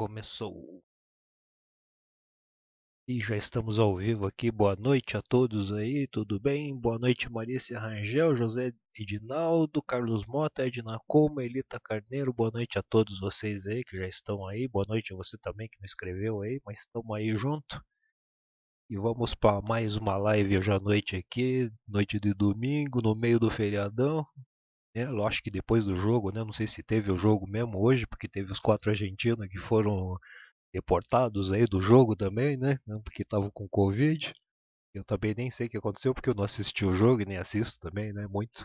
começou. E já estamos ao vivo aqui. Boa noite a todos aí, tudo bem? Boa noite Marícia Rangel, José Edinaldo, Carlos Mota, Edna Coma, Elita Carneiro. Boa noite a todos vocês aí que já estão aí. Boa noite a você também que não escreveu aí, mas estamos aí junto. E vamos para mais uma live hoje à noite aqui, noite de domingo, no meio do feriadão. Né? Eu acho que depois do jogo, né? não sei se teve o jogo mesmo hoje, porque teve os quatro argentinos que foram deportados aí do jogo também, né? né porque estavam com Covid. Eu também nem sei o que aconteceu, porque eu não assisti o jogo e nem assisto também, né? Muito.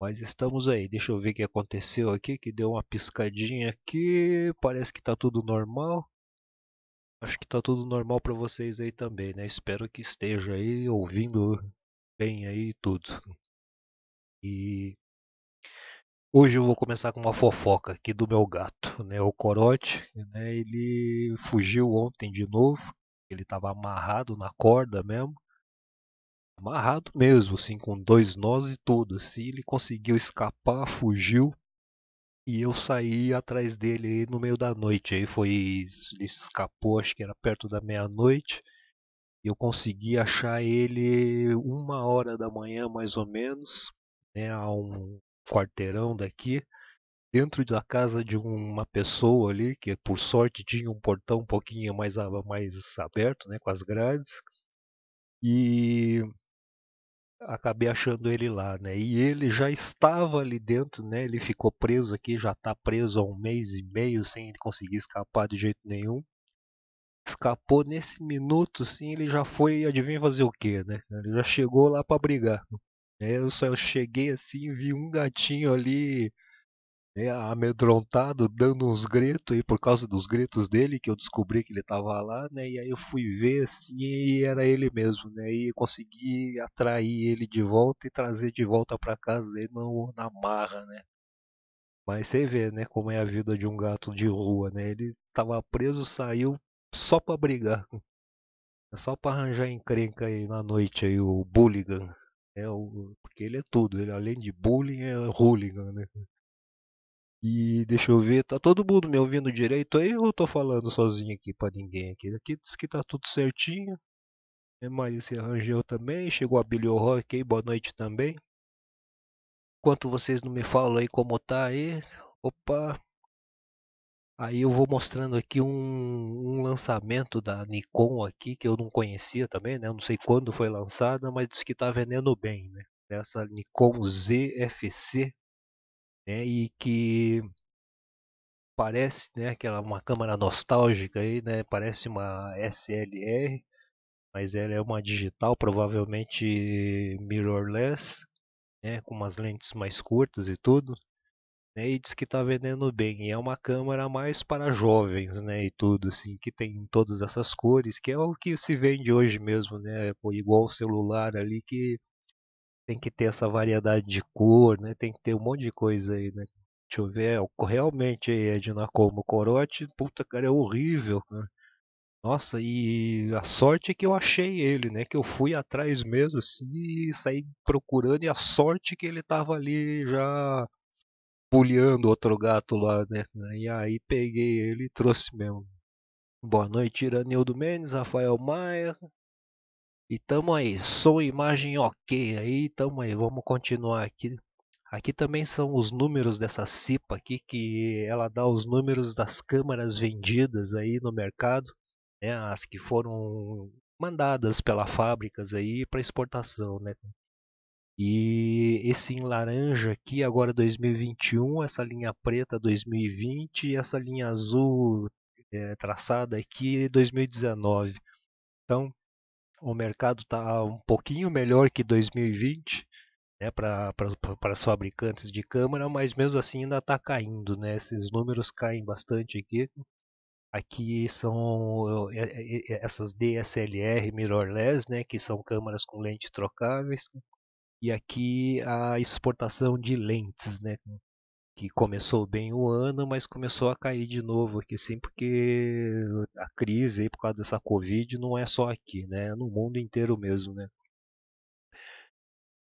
Mas estamos aí. Deixa eu ver o que aconteceu aqui, que deu uma piscadinha aqui. Parece que está tudo normal. Acho que está tudo normal para vocês aí também, né? Espero que esteja aí ouvindo bem aí tudo. E Hoje eu vou começar com uma fofoca aqui do meu gato, né? O Corote, né? Ele fugiu ontem de novo. Ele estava amarrado na corda mesmo, amarrado mesmo, assim, com dois nós e tudo. Assim, ele conseguiu escapar, fugiu e eu saí atrás dele no meio da noite. Aí foi, ele escapou, acho que era perto da meia-noite. Eu consegui achar ele uma hora da manhã, mais ou menos, né? A um quarteirão daqui, dentro da casa de uma pessoa ali, que por sorte tinha um portão um pouquinho mais, mais aberto, né, com as grades, e acabei achando ele lá, né? E ele já estava ali dentro, né? Ele ficou preso aqui, já está preso há um mês e meio sem conseguir escapar de jeito nenhum. Escapou nesse minuto, sim, ele já foi, adivinha fazer o quê, né? Ele já chegou lá para brigar. Né, eu só cheguei assim, vi um gatinho ali né, amedrontado, dando uns gritos, e por causa dos gritos dele que eu descobri que ele estava lá, né? E aí eu fui ver assim, e era ele mesmo, né? E consegui atrair ele de volta e trazer de volta para casa, e não na marra, né? Mas você vê, né, como é a vida de um gato de rua, né? Ele estava preso, saiu só para brigar. É só para arranjar encrenca aí na noite aí o Bulligan. É o, porque ele é tudo, ele além de bullying é hooligan, né? E deixa eu ver, tá todo mundo me ouvindo direito aí ou eu tô falando sozinho aqui para ninguém aqui? Aqui diz que tá tudo certinho. É Marícia Rangel também, chegou a Billy Rock aí, boa noite também. Enquanto vocês não me falam aí como tá aí, opa, Aí eu vou mostrando aqui um, um, lançamento da Nikon aqui que eu não conhecia também, né? Eu não sei quando foi lançada, mas diz que está vendendo bem, né? Essa Nikon ZFC, né? E que parece, né? Aquela uma câmera nostálgica aí, né? Parece uma SLR, mas ela é uma digital, provavelmente mirrorless, né? Com umas lentes mais curtas e tudo né, e diz que está vendendo bem. E é uma câmera mais para jovens, né, e tudo assim, que tem todas essas cores, que é o que se vende hoje mesmo, né, igual o celular ali que tem que ter essa variedade de cor, né, tem que ter um monte de coisa aí, né. Deixa eu ver, realmente é de Nakomo Corote, puta cara, é horrível, né. Nossa, e a sorte é que eu achei ele, né? Que eu fui atrás mesmo, assim, e saí procurando, e a sorte é que ele tava ali já bulhando outro gato lá, né? E aí peguei ele e trouxe mesmo. Boa noite, Iranildo Mendes, Rafael Maia. E tamo aí, som, imagem ok aí, tamo aí, vamos continuar aqui. Aqui também são os números dessa CIPA aqui, que ela dá os números das câmaras vendidas aí no mercado, né? As que foram mandadas pelas fábricas aí para exportação, né? E esse em laranja aqui, agora 2021, essa linha preta 2020 e essa linha azul é, traçada aqui 2019. Então, o mercado está um pouquinho melhor que 2020 né, para os fabricantes de câmera, mas mesmo assim ainda está caindo. Né? Esses números caem bastante aqui. Aqui são eh, eh, essas DSLR mirrorless, né, que são câmeras com lente trocáveis, e aqui a exportação de lentes, né? Que começou bem o ano, mas começou a cair de novo aqui, sim, porque a crise aí, por causa dessa Covid não é só aqui, né? É no mundo inteiro mesmo, né?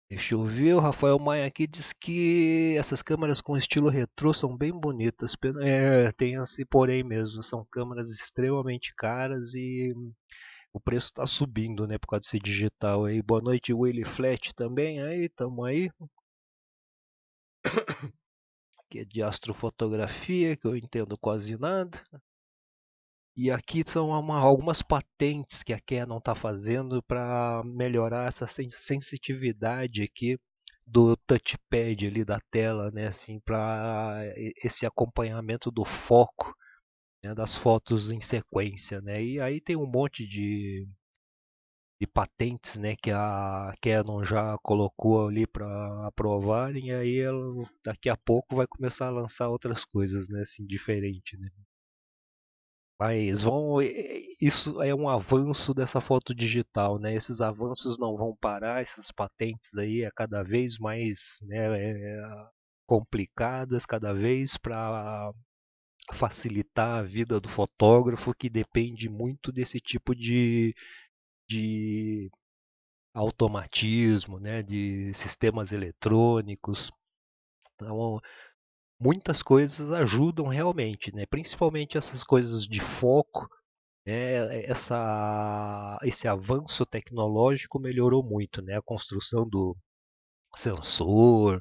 Deixa eu ver, o Rafael Maia aqui diz que essas câmeras com estilo retrô são bem bonitas. É, tem esse porém mesmo, são câmeras extremamente caras e o preço está subindo, né, por causa desse digital aí. Boa noite, Willy Flat também aí, tamo aí. Aqui é de astrofotografia, que eu entendo quase nada. E aqui são uma, algumas patentes que a Canon está fazendo para melhorar essa sensitividade aqui do touchpad ali da tela, né, assim, para esse acompanhamento do foco né, das fotos em sequência, né? E aí tem um monte de, de patentes, né, que a Canon já colocou ali para aprovarem. e aí ela, daqui a pouco vai começar a lançar outras coisas, né, assim diferente, né? Mas vão, isso é um avanço dessa foto digital, né? Esses avanços não vão parar, essas patentes aí é cada vez mais né, é, é complicadas, cada vez para facilitar a vida do fotógrafo que depende muito desse tipo de, de automatismo, né, de sistemas eletrônicos. Então, muitas coisas ajudam realmente, né, principalmente essas coisas de foco. Né, essa, esse avanço tecnológico melhorou muito né, a construção do sensor,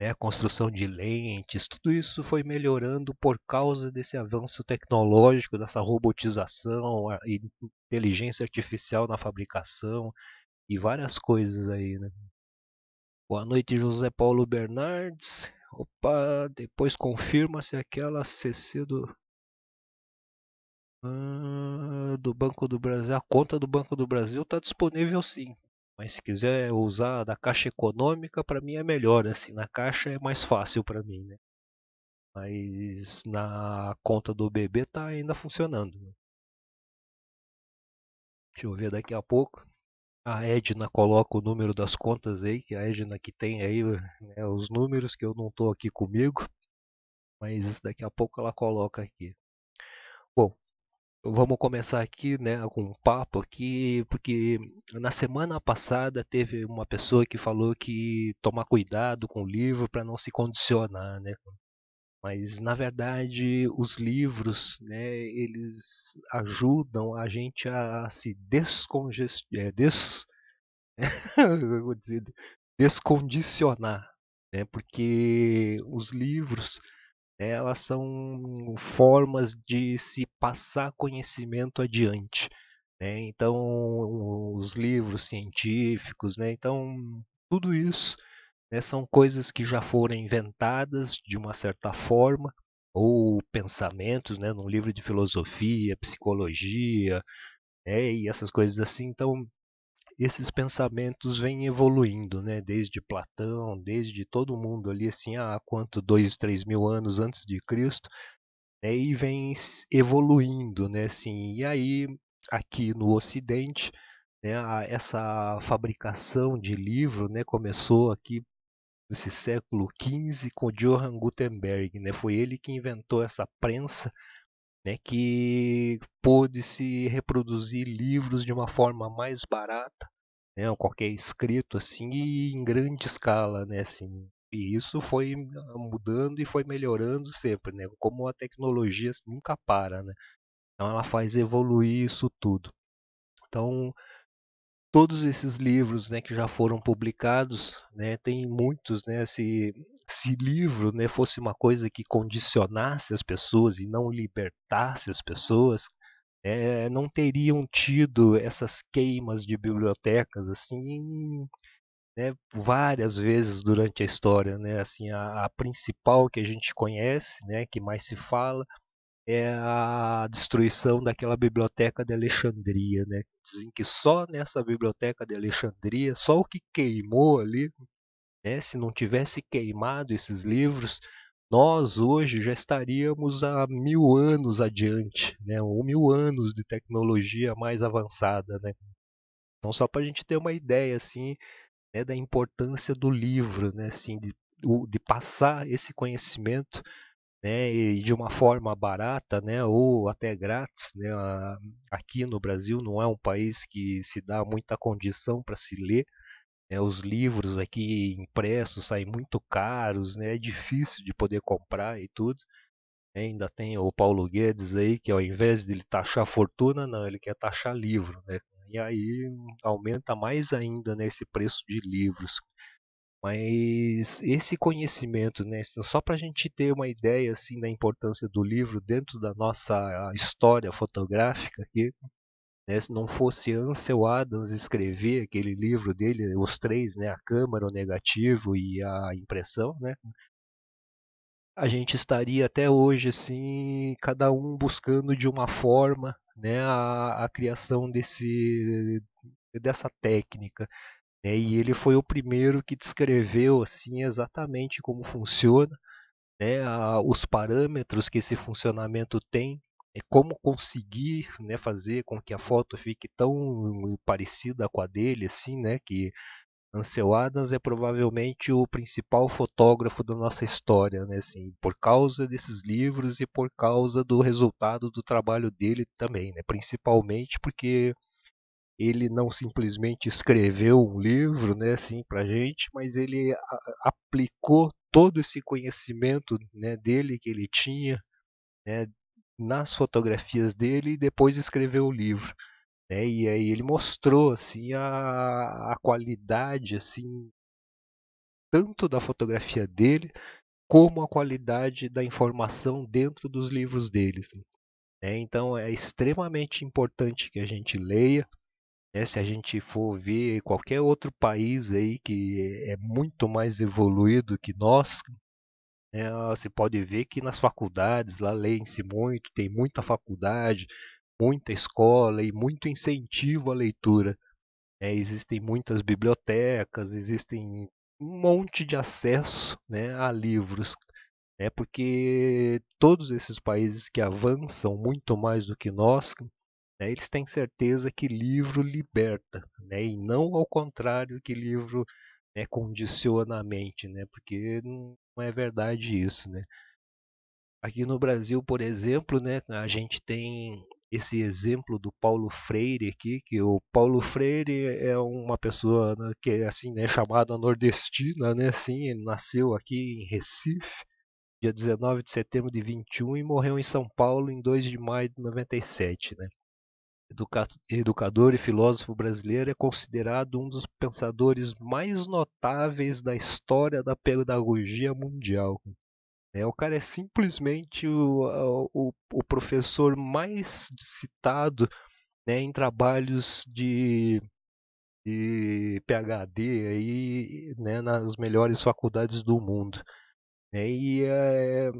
né, construção de lentes, tudo isso foi melhorando por causa desse avanço tecnológico, dessa robotização, inteligência artificial na fabricação e várias coisas aí. Né? Boa noite, José Paulo Bernardes. Opa, depois confirma se aquela CC do ah, do Banco do Brasil, a conta do Banco do Brasil está disponível sim. Mas se quiser usar da caixa econômica, para mim é melhor. Assim, na caixa é mais fácil para mim, né? Mas na conta do bebê tá ainda funcionando. Né? Deixa eu ver daqui a pouco. A Edna coloca o número das contas aí, que a Edna que tem aí né, os números que eu não estou aqui comigo, mas daqui a pouco ela coloca aqui. Bom, Vamos começar aqui, né, com um papo aqui, porque na semana passada teve uma pessoa que falou que tomar cuidado com o livro para não se condicionar, né? Mas na verdade, os livros, né, eles ajudam a gente a se descongestionar, é, des... descondicionar, né? Porque os livros elas são formas de se passar conhecimento adiante. Né? Então, os livros científicos, né? então tudo isso né, são coisas que já foram inventadas de uma certa forma ou pensamentos, né, num livro de filosofia, psicologia, né, e essas coisas assim. Então, esses pensamentos vêm evoluindo, né? desde Platão, desde todo mundo ali, assim, há ah, quanto, dois, três mil anos antes de Cristo, né? e vem evoluindo. Né? Assim, e aí, aqui no Ocidente, né? essa fabricação de livro né? começou aqui nesse século XV com Johann Gutenberg. Né? Foi ele que inventou essa prensa né, que pôde se reproduzir livros de uma forma mais barata né? Ou qualquer escrito assim e em grande escala, né? Assim, e isso foi ah, mudando e foi melhorando sempre, né? Como a tecnologia nunca para, né? Então ela faz evoluir isso tudo. Então todos esses livros, né, que já foram publicados, né, tem muitos, né, se se livro, né, fosse uma coisa que condicionasse as pessoas e não libertasse as pessoas, é, não teriam tido essas queimas de bibliotecas assim né, várias vezes durante a história né assim a, a, principal que a gente conhece né que mais se fala é a destruição daquela biblioteca de Alexandria né dizem que só nessa biblioteca de Alexandria só o que queimou ali né se não tivesse queimado esses livros nós hoje já estaríamos há mil anos adiante, né? ou mil anos de tecnologia mais avançada. Né? Então, só para a gente ter uma ideia assim, né, da importância do livro, né, assim, de, de passar esse conhecimento né, e de uma forma barata, né, ou até grátis, né, aqui no Brasil não é um país que se dá muita condição para se ler, né? Os livros aqui impressos saem muito caros, né? é difícil de poder comprar e tudo. Né, ainda tem o Paulo Guedes aí que ao invés de ele taxar fortuna, não, ele quer taxar livro, né? E aí aumenta mais ainda né, esse preço de livros. Mas esse conhecimento, né, só para a gente ter uma ideia assim da importância do livro dentro da nossa história fotográfica, aqui, né? Se não fosse Ansel Adams escrever aquele livro dele, os três, né? A Câmara, o Negativo e a Impressão, né? A gente estaria até hoje, assim, cada um buscando de uma forma né, a, a criação desse, dessa técnica. Né? E ele foi o primeiro que descreveu assim exatamente como funciona, né? a, os parâmetros que esse funcionamento tem é como conseguir né, fazer com que a foto fique tão eh, parecida com a dele, assim, né? Que Ansel Adams é provavelmente o principal fotógrafo da nossa história, né? Assim, por causa desses livros e por causa do resultado do trabalho dele também, né? Principalmente porque ele não simplesmente escreveu um livro, né? Assim, para gente, mas ele aplicou todo esse conhecimento, né? Dele que ele tinha, né? nas fotografias dele e depois escreveu o livro. Né? E aí ele mostrou assim a, a qualidade assim tanto da fotografia dele como a qualidade da informação dentro dos livros deles. Né. Então é extremamente importante que a gente leia. Né, se a gente for ver qualquer outro país aí que é muito mais evoluído que nós, se né, ah, você pode ver que nas faculdades, lá leem-se muito, tem muita faculdade, muita escola e muito incentivo à leitura. Né, existem muitas bibliotecas, existem um monte de acesso né, a livros. né, porque todos esses países que avançam muito mais do que nós, né, eles têm certeza que livro liberta, né, e não ao contrário que livro né, condiciona a mente, né, porque não é verdade isso, né? Aqui no Brasil, por exemplo, né, a gente tem esse exemplo do Paulo Freire aqui, que o Paulo Freire é uma pessoa né, que é assim, né, chamada nordestina, né, assim, ele nasceu aqui em Recife, dia 19 de setembro de 21 e morreu em São Paulo em 2 de maio de 97, né? educador e filósofo brasileiro, é considerado um dos pensadores mais notáveis da história da pedagogia mundial. É, o cara é simplesmente o, o, o professor mais citado né, em trabalhos de, de PhD aí, né, nas melhores faculdades do mundo. É, e é,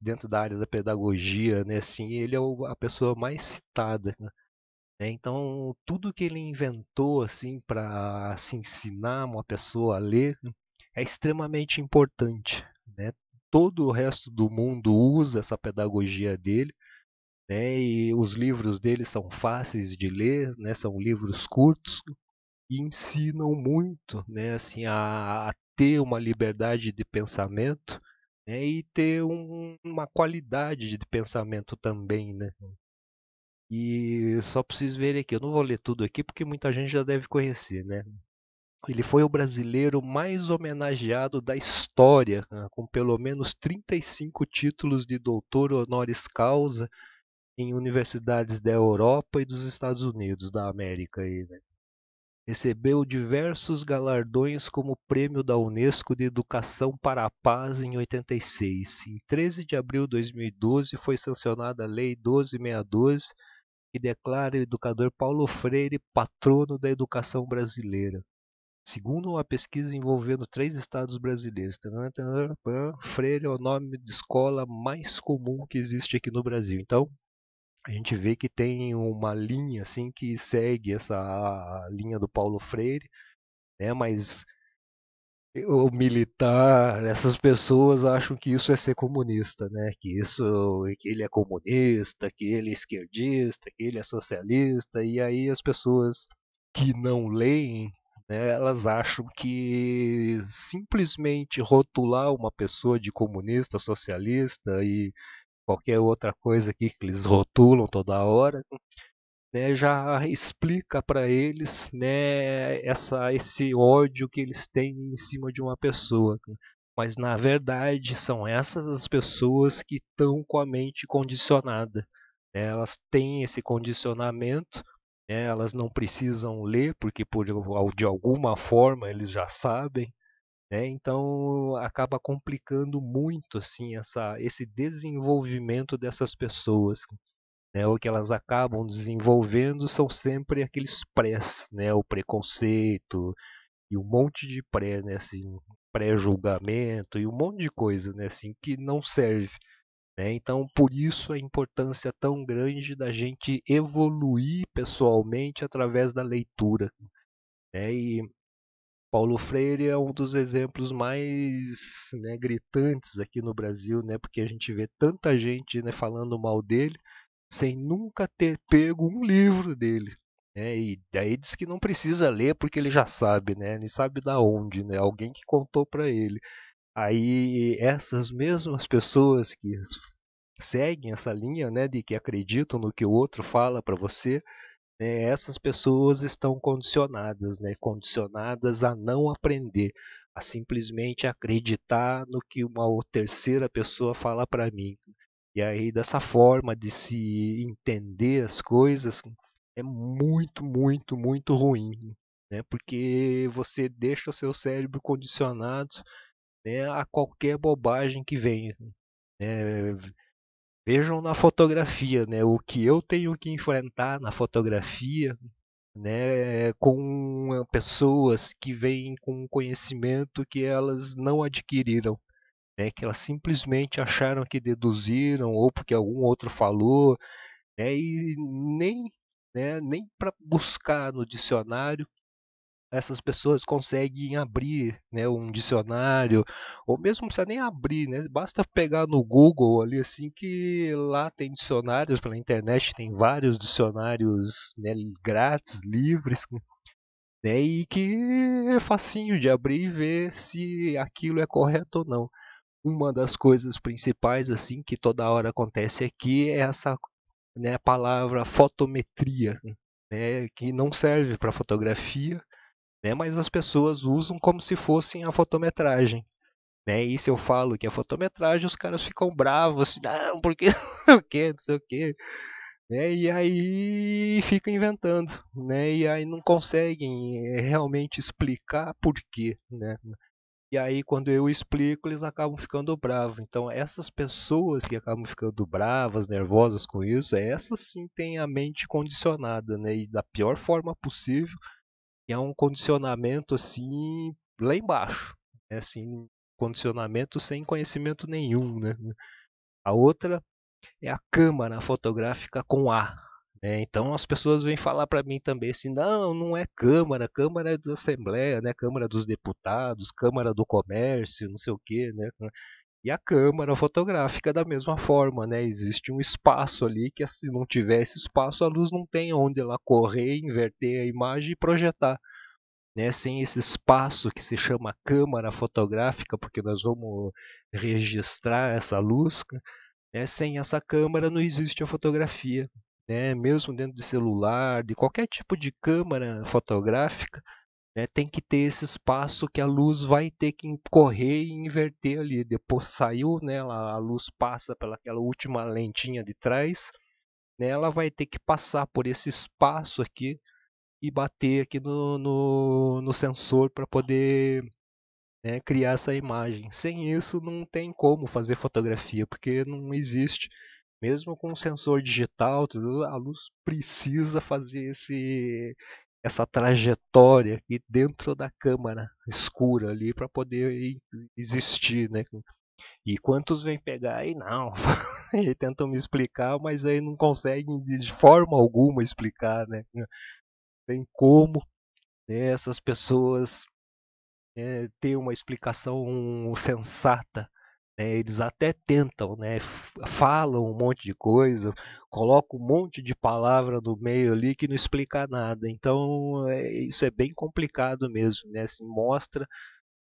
dentro da área da pedagogia, né, assim, ele é o, a pessoa mais citada. Né. Né, então, tudo que ele inventou assim para se ensinar uma pessoa a ler é extremamente importante. Né? Todo o resto do mundo usa essa pedagogia dele. Né? E os livros dele são fáceis de ler, né? São livros curtos e ensinam muito, né? Assim, a, a ter uma liberdade de pensamento né? e ter um, uma qualidade de pensamento também, né? E só preciso ver aqui, eu não vou ler tudo aqui porque muita gente já deve conhecer, né? Ele foi o brasileiro mais homenageado da história, né? com pelo menos 35 títulos de doutor honoris causa em universidades da Europa e dos Estados Unidos, da América. Aí, né? Recebeu diversos galardões como Prêmio da Unesco de Educação para a Paz em 86. Em 13 de abril de 2012 foi sancionada a Lei 12612, que declara o educador Paulo Freire patrono da educação brasileira. Segundo uma pesquisa envolvendo três estados brasileiros, tá tá tá Freire é o nome de escola mais comum que existe aqui no Brasil. Então, a gente vê que tem uma linha assim que segue essa linha do Paulo Freire, né? Mas o militar, essas pessoas acham que isso é ser comunista, né? Que isso, que ele é comunista, que ele é esquerdista, que ele é socialista, e aí as pessoas que não leem, né, elas acham que simplesmente rotular uma pessoa de comunista, socialista e qualquer outra coisa aqui que eles rotulam toda hora né, já explica para eles né, essa, esse ódio que eles têm em cima de uma pessoa. Né. Mas na verdade são essas as pessoas que estão com a mente condicionada. Né, elas têm esse condicionamento, né, elas não precisam ler, porque por, de alguma forma eles já sabem. Né, então acaba complicando muito assim essa, esse desenvolvimento dessas pessoas. Né né, o que elas acabam desenvolvendo são sempre aqueles prés, né, o preconceito e um monte de pré, né, assim, pré-julgamento e um monte de coisa, né, assim, que não serve. Né? Então, por isso a importância tão grande da gente evoluir pessoalmente através da leitura. Né? E Paulo Freire é um dos exemplos mais né, gritantes aqui no Brasil, né? porque a gente vê tanta gente né, falando mal dele, sem nunca ter pego um livro dele. Né? E daí diz que não precisa ler porque ele já sabe, né? Ele sabe da onde, né? Alguém que contou para ele. Aí essas mesmas pessoas que seguem essa linha, né, de que acreditam no que o outro fala para você, né, essas pessoas estão condicionadas, né, condicionadas a não aprender, a simplesmente acreditar no que uma terceira pessoa fala para mim. E aí, dessa forma de se entender as coisas é muito, muito, muito ruim, né? porque você deixa o seu cérebro condicionado né, a qualquer bobagem que venha. Né? Vejam na fotografia né, o que eu tenho que enfrentar na fotografia né, com pessoas que vêm com conhecimento que elas não adquiriram né, que elas simplesmente acharam que deduziram ou porque algum outro falou, né, e nem, né, nem para buscar no dicionário essas pessoas conseguem abrir né, um dicionário, ou mesmo precisa nem abrir, né, basta pegar no Google ali assim que lá tem dicionários pela internet, tem vários dicionários né, grátis, livres, né, né e que é facinho de abrir e ver se aquilo é correto ou não uma das coisas principais assim que toda hora acontece aqui é essa né, palavra fotometria, né, que não serve para fotografia, né, mas as pessoas usam como se fossem a fotometragem. Né? E se eu falo que é fotometragem, os caras ficam bravos, assim, não, porque o que, não sei o que. Né, e aí ficam inventando, né? e aí não conseguem eh, realmente explicar por quê. Né? E aí, quando eu explico, eles acabam ficando bravos. Então, essas pessoas que acabam ficando bravas, nervosas com isso, essas sim têm a mente condicionada, né? E da pior forma possível. é um condicionamento assim, lá embaixo. É, assim, condicionamento sem conhecimento nenhum, né? A outra é a câmara fotográfica com A. Né, então as pessoas vêm falar para mim também assim, não, não é Câmara, Câmara é da Assembleia, né? Câmara dos Deputados, Câmara do Comércio, não sei o quê, né, né? E a câmara fotográfica da mesma forma, né? Existe um espaço ali que se não tiver esse espaço, a luz não tem onde ela correr, inverter a imagem e projetar. Né? Sem esse espaço que se chama câmara fotográfica, porque nós vamos registrar essa luz, né? sem essa câmara não existe a fotografia né, mesmo dentro de celular, de qualquer tipo de câmera fotográfica, né, tem que ter esse espaço que a luz vai ter que correr e inverter ali. Depois saiu, né, a luz passa pelaquela última lentinha de trás, né, ela vai ter que passar por esse espaço aqui e bater aqui no, no, no sensor para poder né, criar essa imagem. Sem isso não tem como fazer fotografia, porque não existe mesmo com sensor digital, a luz precisa fazer esse, essa trajetória aqui dentro da câmara escura ali para poder existir, né? E quantos vem pegar aí? Não, e tentam me explicar, mas aí não conseguem de forma alguma explicar, né? Tem como né, essas pessoas é, ter uma explicação sensata né? Eles até tentam, né? falam um monte de coisa, colocam um monte de palavra no meio ali que não explica nada. Então é, isso é bem complicado mesmo. Né? se assim, mostra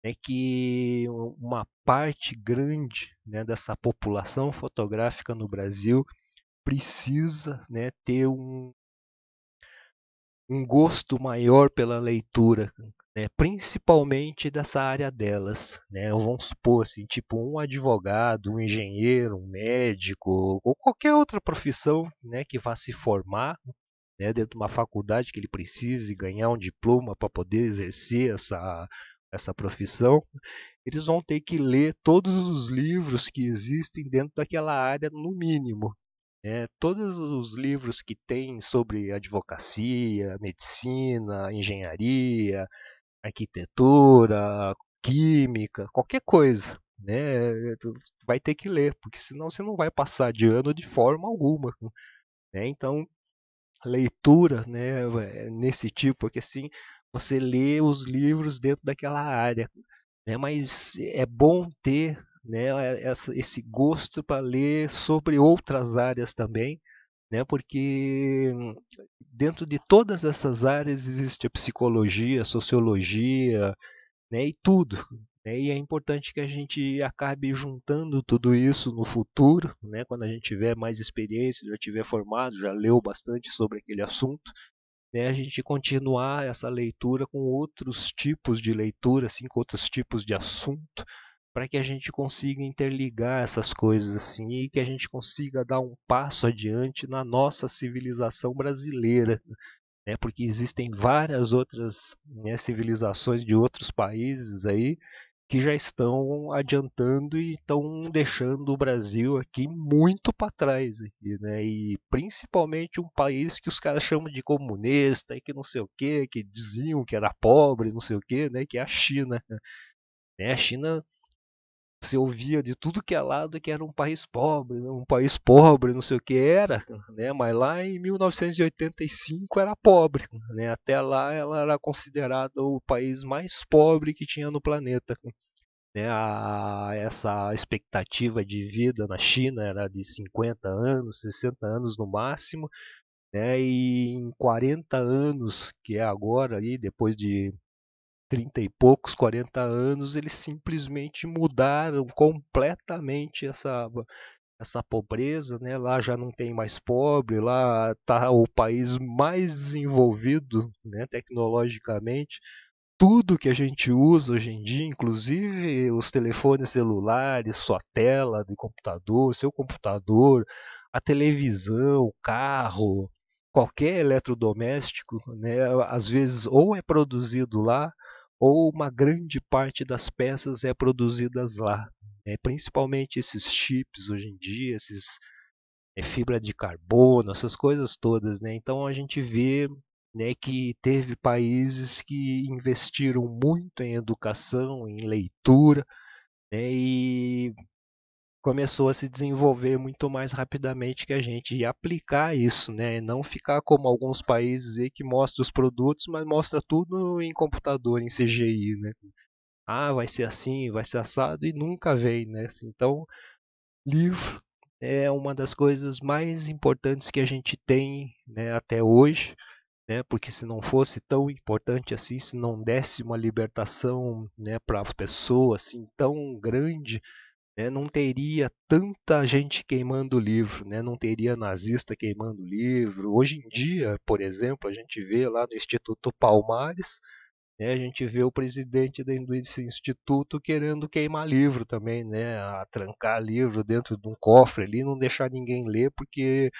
né, que uma parte grande né, dessa população fotográfica no Brasil precisa né, ter um, um gosto maior pela leitura, né, principalmente dessa área delas. Né? Vamos supor, assim, tipo um advogado, um engenheiro, um médico ou qualquer outra profissão né, que vá se formar né, dentro de uma faculdade que ele precise ganhar um diploma para poder exercer essa, essa profissão, eles vão ter que ler todos os livros que existem dentro daquela área, no mínimo. É, todos os livros que tem sobre advocacia, medicina, engenharia, arquitetura, química, qualquer coisa, né? vai ter que ler, porque senão você não vai passar de ano de forma alguma, né? Então, leitura, né, é, nesse tipo, porque assim, você lê os livros dentro daquela área, né? Mas é bom ter, né, essa, esse gosto para ler sobre outras áreas também, né? Porque dentro de todas essas áreas existe a psicologia, a sociologia, né? E tudo. Né? E é importante que a gente acabe juntando tudo isso no futuro, né? Quando a gente tiver mais experiência, já tiver formado, já leu bastante sobre aquele assunto. Né, a gente continuar essa leitura com outros tipos de leitura, assim, com outros tipos de assunto, para que a gente consiga interligar essas coisas assim e que a gente consiga dar um passo adiante na nossa civilização brasileira, né? Porque existem várias outras né, civilizações de outros países aí que já estão adiantando e estão deixando o Brasil aqui muito para trás aqui, né? E principalmente um país que os caras chamam de comunista e que não sei o que, que diziam que era pobre, não sei o que, né? Que é a China. Né? A China você ouvia de tudo que é lado que era um país pobre, um país pobre, não sei o que era, né? Mas lá em 1985 era pobre, né? Até lá ela era considerada o país mais pobre que tinha no planeta. Né? A, essa expectativa de vida na China era de 50 anos, 60 anos no máximo, né? E em 40 anos, que é agora aí, depois de 30 e poucos, 40 anos, eles simplesmente mudaram completamente essa essa pobreza, né? Lá já não tem mais pobre, lá tá o país mais desenvolvido, né, tecnologicamente. Tudo que a gente usa hoje em dia, inclusive os telefones celulares, sua tela de computador, seu computador, a televisão, o carro, qualquer eletrodoméstico, né, às vezes ou é produzido lá ou uma grande parte das peças é produzidas lá. Né? Principalmente esses chips hoje em dia, esses é, fibra de carbono, essas coisas todas. Né? Então a gente vê né, que teve países que investiram muito em educação, em leitura, né, e começou a se desenvolver muito mais rapidamente que a gente e aplicar isso, né? Não ficar como alguns países aí que mostra os produtos, mas mostra tudo em computador, em CGI, né? Ah, vai ser assim, vai ser assado e nunca vem, né? Assim, então, livro é uma das coisas mais importantes que a gente tem né, até hoje, né? Porque se não fosse tão importante assim, se não desse uma libertação, né, para a pessoa assim tão grande, né? Não teria tanta gente queimando livro, né? não teria nazista queimando livro. Hoje em dia, por exemplo, a gente vê lá no Instituto Palmares, né? a gente vê o presidente desse instituto querendo queimar livro também, né? a trancar livro dentro de um cofre ali, não deixar ninguém ler, porque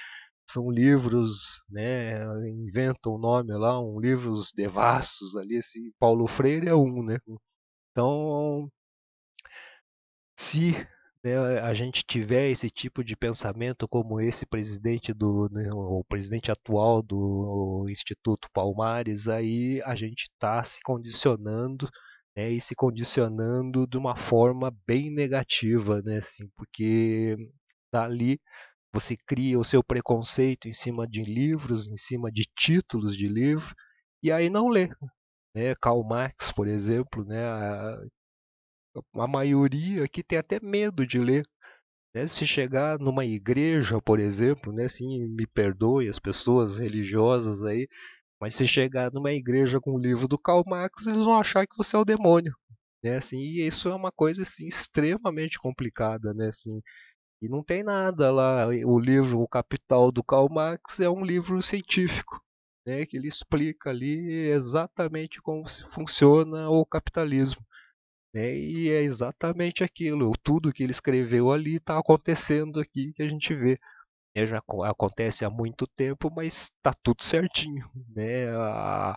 são livros, né, inventam o nome lá, um livros devassos ali, assim, Paulo Freire é um, né? Então, se né, a gente tiver esse tipo de pensamento como esse presidente do né, o presidente atual do Instituto Palmares, aí a gente está se condicionando né, e se condicionando de uma forma bem negativa, né, assim, porque dali você cria o seu preconceito em cima de livros, em cima de títulos de livro, e aí não lê. Né, Karl Marx, por exemplo, né, a maioria aqui tem até medo de ler. Né? Se chegar numa igreja, por exemplo, né? assim, me perdoe as pessoas religiosas aí, mas se chegar numa igreja com o livro do Karl Marx, eles vão achar que você é o demônio. Né? Assim, e isso é uma coisa assim, extremamente complicada. Né? Assim, e não tem nada lá. O livro O Capital do Karl Marx é um livro científico. Né, que ele explica ali exatamente como funciona o capitalismo. Né? E é exatamente aquilo, tudo que ele escreveu ali está acontecendo aqui que a gente vê. É, já acontece há muito tempo, mas está tudo certinho. Né? A,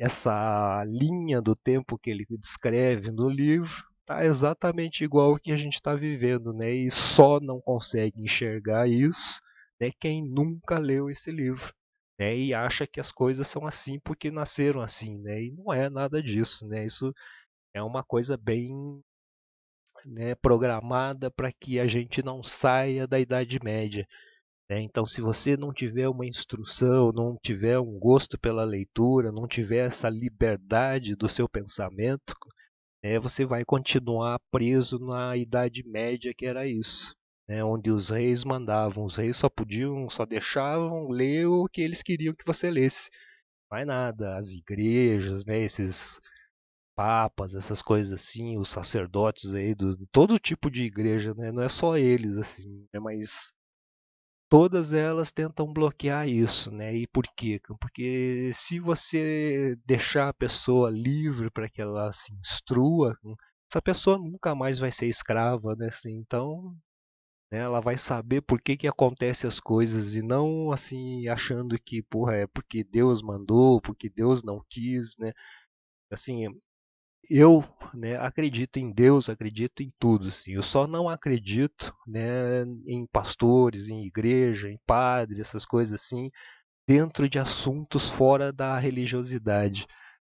essa linha do tempo que ele descreve no livro está exatamente igual ao que a gente está vivendo, né? E só não consegue enxergar isso né, quem nunca leu esse livro. Né, e acha que as coisas são assim porque nasceram assim, né? E não é nada disso, né? Isso é uma coisa bem né, programada para que a gente não saia da Idade Média. Né? Então, se você não tiver uma instrução, não tiver um gosto pela leitura, não tiver essa liberdade do seu pensamento, né, você vai continuar preso na Idade Média, que era isso. Né, onde os reis mandavam, os reis só podiam, só deixavam ler o que eles queriam que você lesse. Mais nada, as igrejas, né, esses papas, essas coisas assim, os sacerdotes aí, do, todo tipo de igreja, né? Não é só eles, assim, né? mas todas elas tentam bloquear isso, né? E por quê? Porque se você deixar a pessoa livre para que ela se instrua, essa pessoa nunca mais vai ser escrava, né? Assim, então né, ela vai saber por que, que acontecem as coisas e não assim achando que porra é porque Deus mandou, porque Deus não quis, né? Assim, eu né, acredito em Deus, acredito em tudo. Assim. Eu só não acredito né, em pastores, em igreja, em padre, essas coisas assim, dentro de assuntos fora da religiosidade.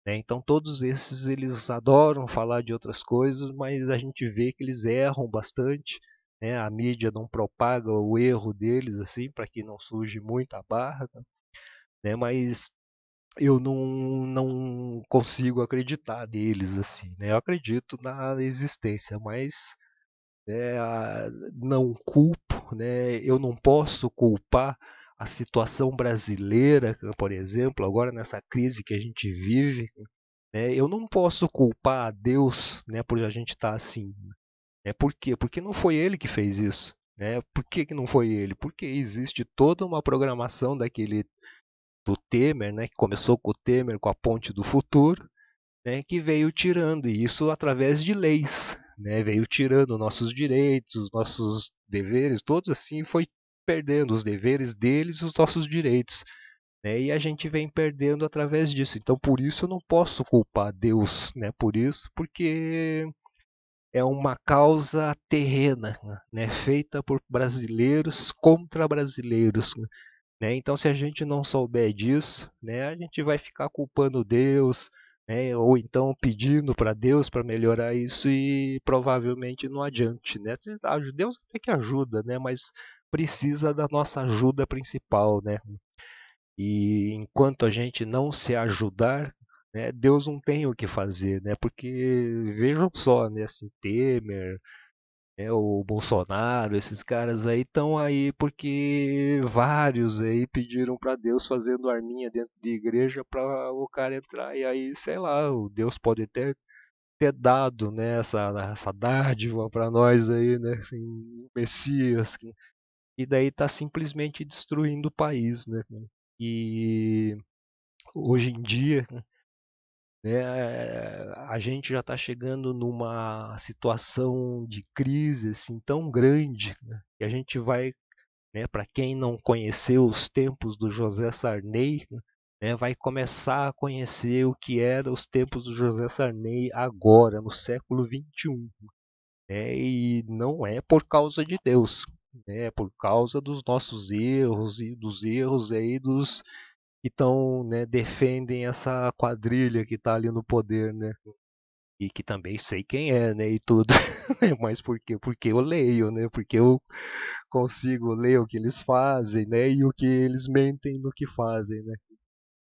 Né? Então todos esses eles adoram falar de outras coisas, mas a gente vê que eles erram bastante. Né. A mídia não propaga o erro deles assim para que não surge muita barra. Né. Mas eu não, não consigo acreditar neles assim, né? Eu acredito na existência, mas né, não culpo, né? Eu não posso culpar a situação brasileira, por exemplo, agora nessa crise que a gente vive, né? Eu não posso culpar a Deus, né? Por a gente estar tá assim, né? Por quê? Porque não foi Ele que fez isso, né? Por que, que não foi Ele? Porque existe toda uma programação daquele do Temer, né, que começou com o Temer, com a Ponte do Futuro, né, que veio tirando, e isso através de leis, né, veio tirando nossos direitos, os nossos deveres, todos assim, foi perdendo os deveres deles e os nossos direitos. Né, e a gente vem perdendo através disso. Então, por isso eu não posso culpar Deus, né, por isso, porque é uma causa terrena, né, feita por brasileiros contra brasileiros, né? Então, se a gente não souber disso, né, a gente vai ficar culpando Deus, né? ou então pedindo para Deus para melhorar isso e provavelmente não adiante. Né? Deus até que ajuda, né? mas precisa da nossa ajuda principal. Né? E enquanto a gente não se ajudar, né, Deus não tem o que fazer, né? porque vejam só, né, assim, Temer, né, o Bolsonaro, esses caras aí estão aí porque vários aí pediram para Deus fazendo arminha dentro de igreja para o cara entrar e aí, sei lá, o Deus pode até ter dado né, essa, essa dádiva para nós aí, né, assim, Messias, que, e daí tá simplesmente destruindo o país, né, e hoje em dia né, né? A gente já está chegando numa situação de crise assim, tão grande né? que a gente vai, né, para quem não conheceu os tempos do José Sarney, né, vai começar a conhecer o que eram os tempos do José Sarney agora, no século XXI. Né, e não é por causa de Deus, né, é por causa dos nossos erros e dos erros aí dos que tão, né, defendem essa quadrilha que está ali no poder, né? E que também sei quem é, né, e tudo. Né, mas por quê? Porque eu leio, né? Porque eu consigo ler o que eles fazem, né? E o que eles mentem no que fazem, né?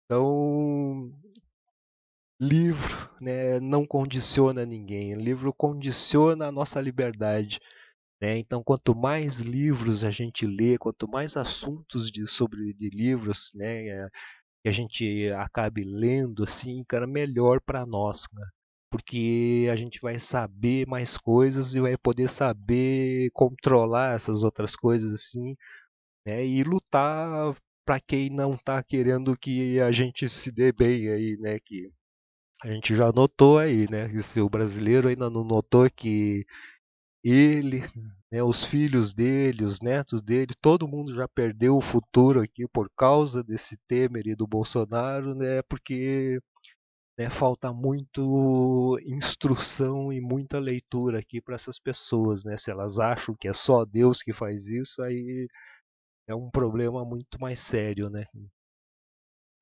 Então, livro né, não condiciona ninguém, livro condiciona a nossa liberdade. Né? Então, quanto mais livros a gente lê, quanto mais assuntos de, sobre de livros né, eh, que a gente acabe lendo, assim, cara, melhor para nós. Né? Porque a gente vai saber mais coisas e vai poder saber controlar essas outras coisas assim, né? E lutar para quem não está querendo que a gente se dê bem aí, né? Que a gente já notou aí, né? Se o brasileiro ainda não notou que ele, né, os filhos dele, os netos dele, todo mundo já perdeu o futuro aqui por causa desse Temer e do Bolsonaro, né, porque né, falta muito instrução e muita leitura aqui para essas pessoas, né, se elas acham que é só Deus que faz isso, aí é um problema muito mais sério, né.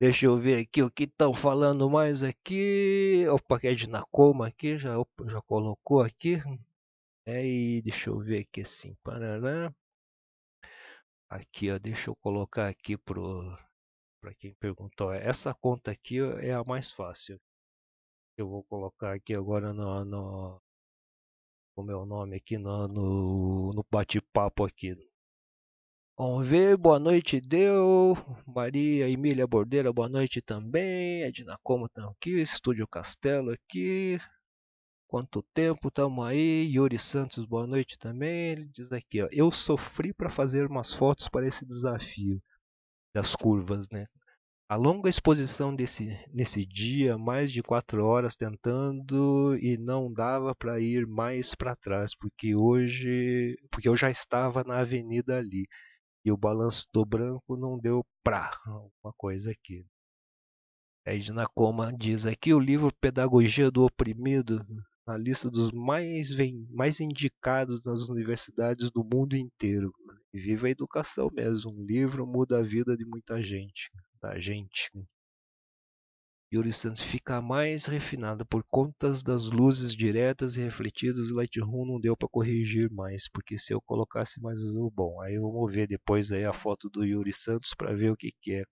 Deixa eu ver aqui o que estão falando mais aqui. Opa, que é de Nakoma aqui, já, já colocou aqui. É, e deixa eu ver aqui assim, paraná. Aqui, ó, deixa eu colocar aqui pro para quem perguntou. Essa conta aqui é a mais fácil. Eu vou colocar aqui agora no, no é o meu nome aqui no, no, no bate-papo aqui. Vamos ver, boa noite, Deu, Maria Emília Bordeira, boa noite também, Edna Como estão tá aqui, Estúdio Castelo aqui, Quanto tempo, tamo aí. Yuri Santos, boa noite também. Ele diz aqui, ó. Eu sofri para fazer umas fotos para esse desafio das curvas, né? A longa exposição desse, nesse dia, mais de quatro horas tentando e não dava para ir mais para trás, porque hoje, porque eu já estava na avenida ali e o balanço do branco não deu pra alguma coisa aqui. Edna Coma diz aqui o livro Pedagogia do Oprimido na lista dos mais, mais indicados nas universidades do mundo inteiro. E viva a educação mesmo. Um livro muda a vida de muita gente. Da gente. Yuri Santos fica mais refinada por contas das luzes diretas e refletidas. O Lightroom não deu para corrigir mais, porque se eu colocasse mais azul, bom, aí vamos ver depois aí a foto do Yuri Santos para ver o que, que é.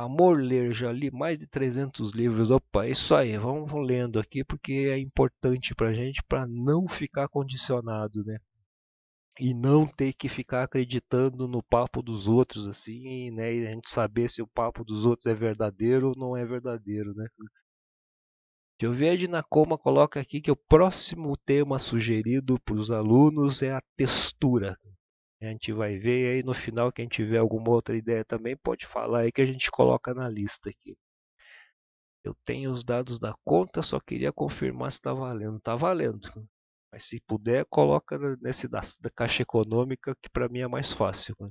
Amor ler, já li mais de 300 livros. Opa, é isso aí, vamos lendo aqui porque é importante para a gente para não ficar condicionado, né? E não ter que ficar acreditando no papo dos outros, assim, né? E a gente saber se o papo dos outros é verdadeiro ou não é verdadeiro, né? Deixa eu ver, a coloca aqui que o próximo tema sugerido para os alunos é a textura. Né, a gente vai ver aí no final quem tiver alguma outra ideia também pode falar aí que a gente coloca na lista aqui. Eu tenho os dados da conta, só queria confirmar se está valendo. Está valendo. Mas se puder, coloca nesse da, da caixa econômica que para mim é mais fácil. Né.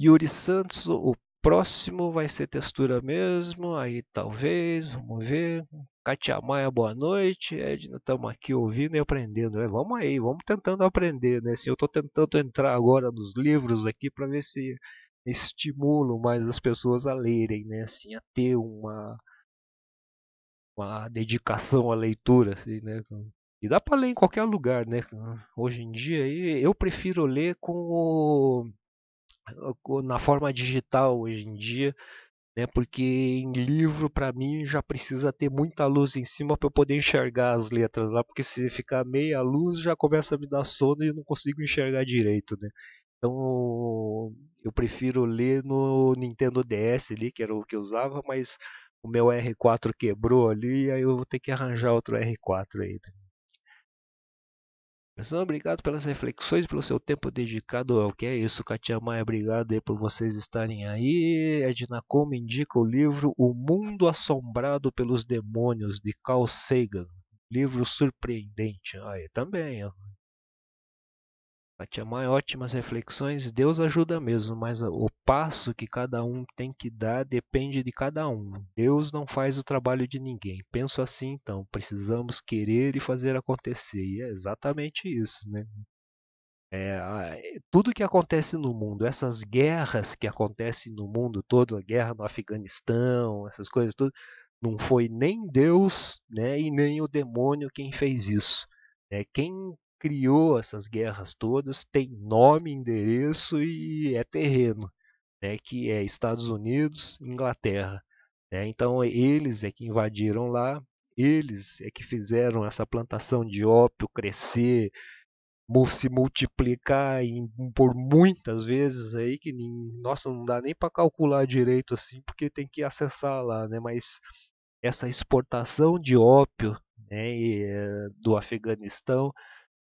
Yuri Santos, o próximo vai ser textura mesmo, aí talvez, vamos ver. Katia Maia, boa noite. Edna, estamos aqui ouvindo e aprendendo. Né? vamos aí, vamos tentando aprender. Né? Assim, eu estou tentando entrar agora nos livros aqui para ver se estimulo mais as pessoas a lerem, né? assim, a ter uma, uma dedicação à leitura. Assim, né? E dá para ler em qualquer lugar. Né? Hoje em dia eu prefiro ler com o na forma digital hoje em dia, né? Porque em livro para mim já precisa ter muita luz em cima para eu poder enxergar as letras lá, porque se ficar meia luz já começa a me dar sono e não consigo enxergar direito, né? Então eu prefiro ler no Nintendo DS ali, que era o que eu usava, mas o meu R4 quebrou ali, aí eu vou ter que arranjar outro R4 aí. Né? Pessoal, obrigado pelas reflexões, pelo seu tempo dedicado ao é que é isso. Katia Maia, obrigado aí por vocês estarem aí. Edna Como indica o livro O Mundo Assombrado pelos Demônios, de Carl Sagan. Livro surpreendente. Aí também, ó. A Tia Mãe, ótimas reflexões. Deus ajuda mesmo, mas o passo que cada um tem que dar depende de cada um. Deus não faz o trabalho de ninguém. Penso assim, então. Precisamos querer e fazer acontecer. E é exatamente isso, né? É, tudo que acontece no mundo, essas guerras que acontecem no mundo todo, a guerra no Afeganistão, essas coisas tudo, não foi nem Deus né, e nem o demônio quem fez isso. É Quem criou essas guerras todas, tem nome, endereço e é terreno, né, que é Estados Unidos, Inglaterra. Né? Então eles é que invadiram lá, eles é que fizeram essa plantação de ópio crescer, se multiplicar em, por muitas vezes aí que nem, nossa não dá nem para calcular direito assim porque tem que acessar lá né mas essa exportação de ópio né, eh, do Afeganistão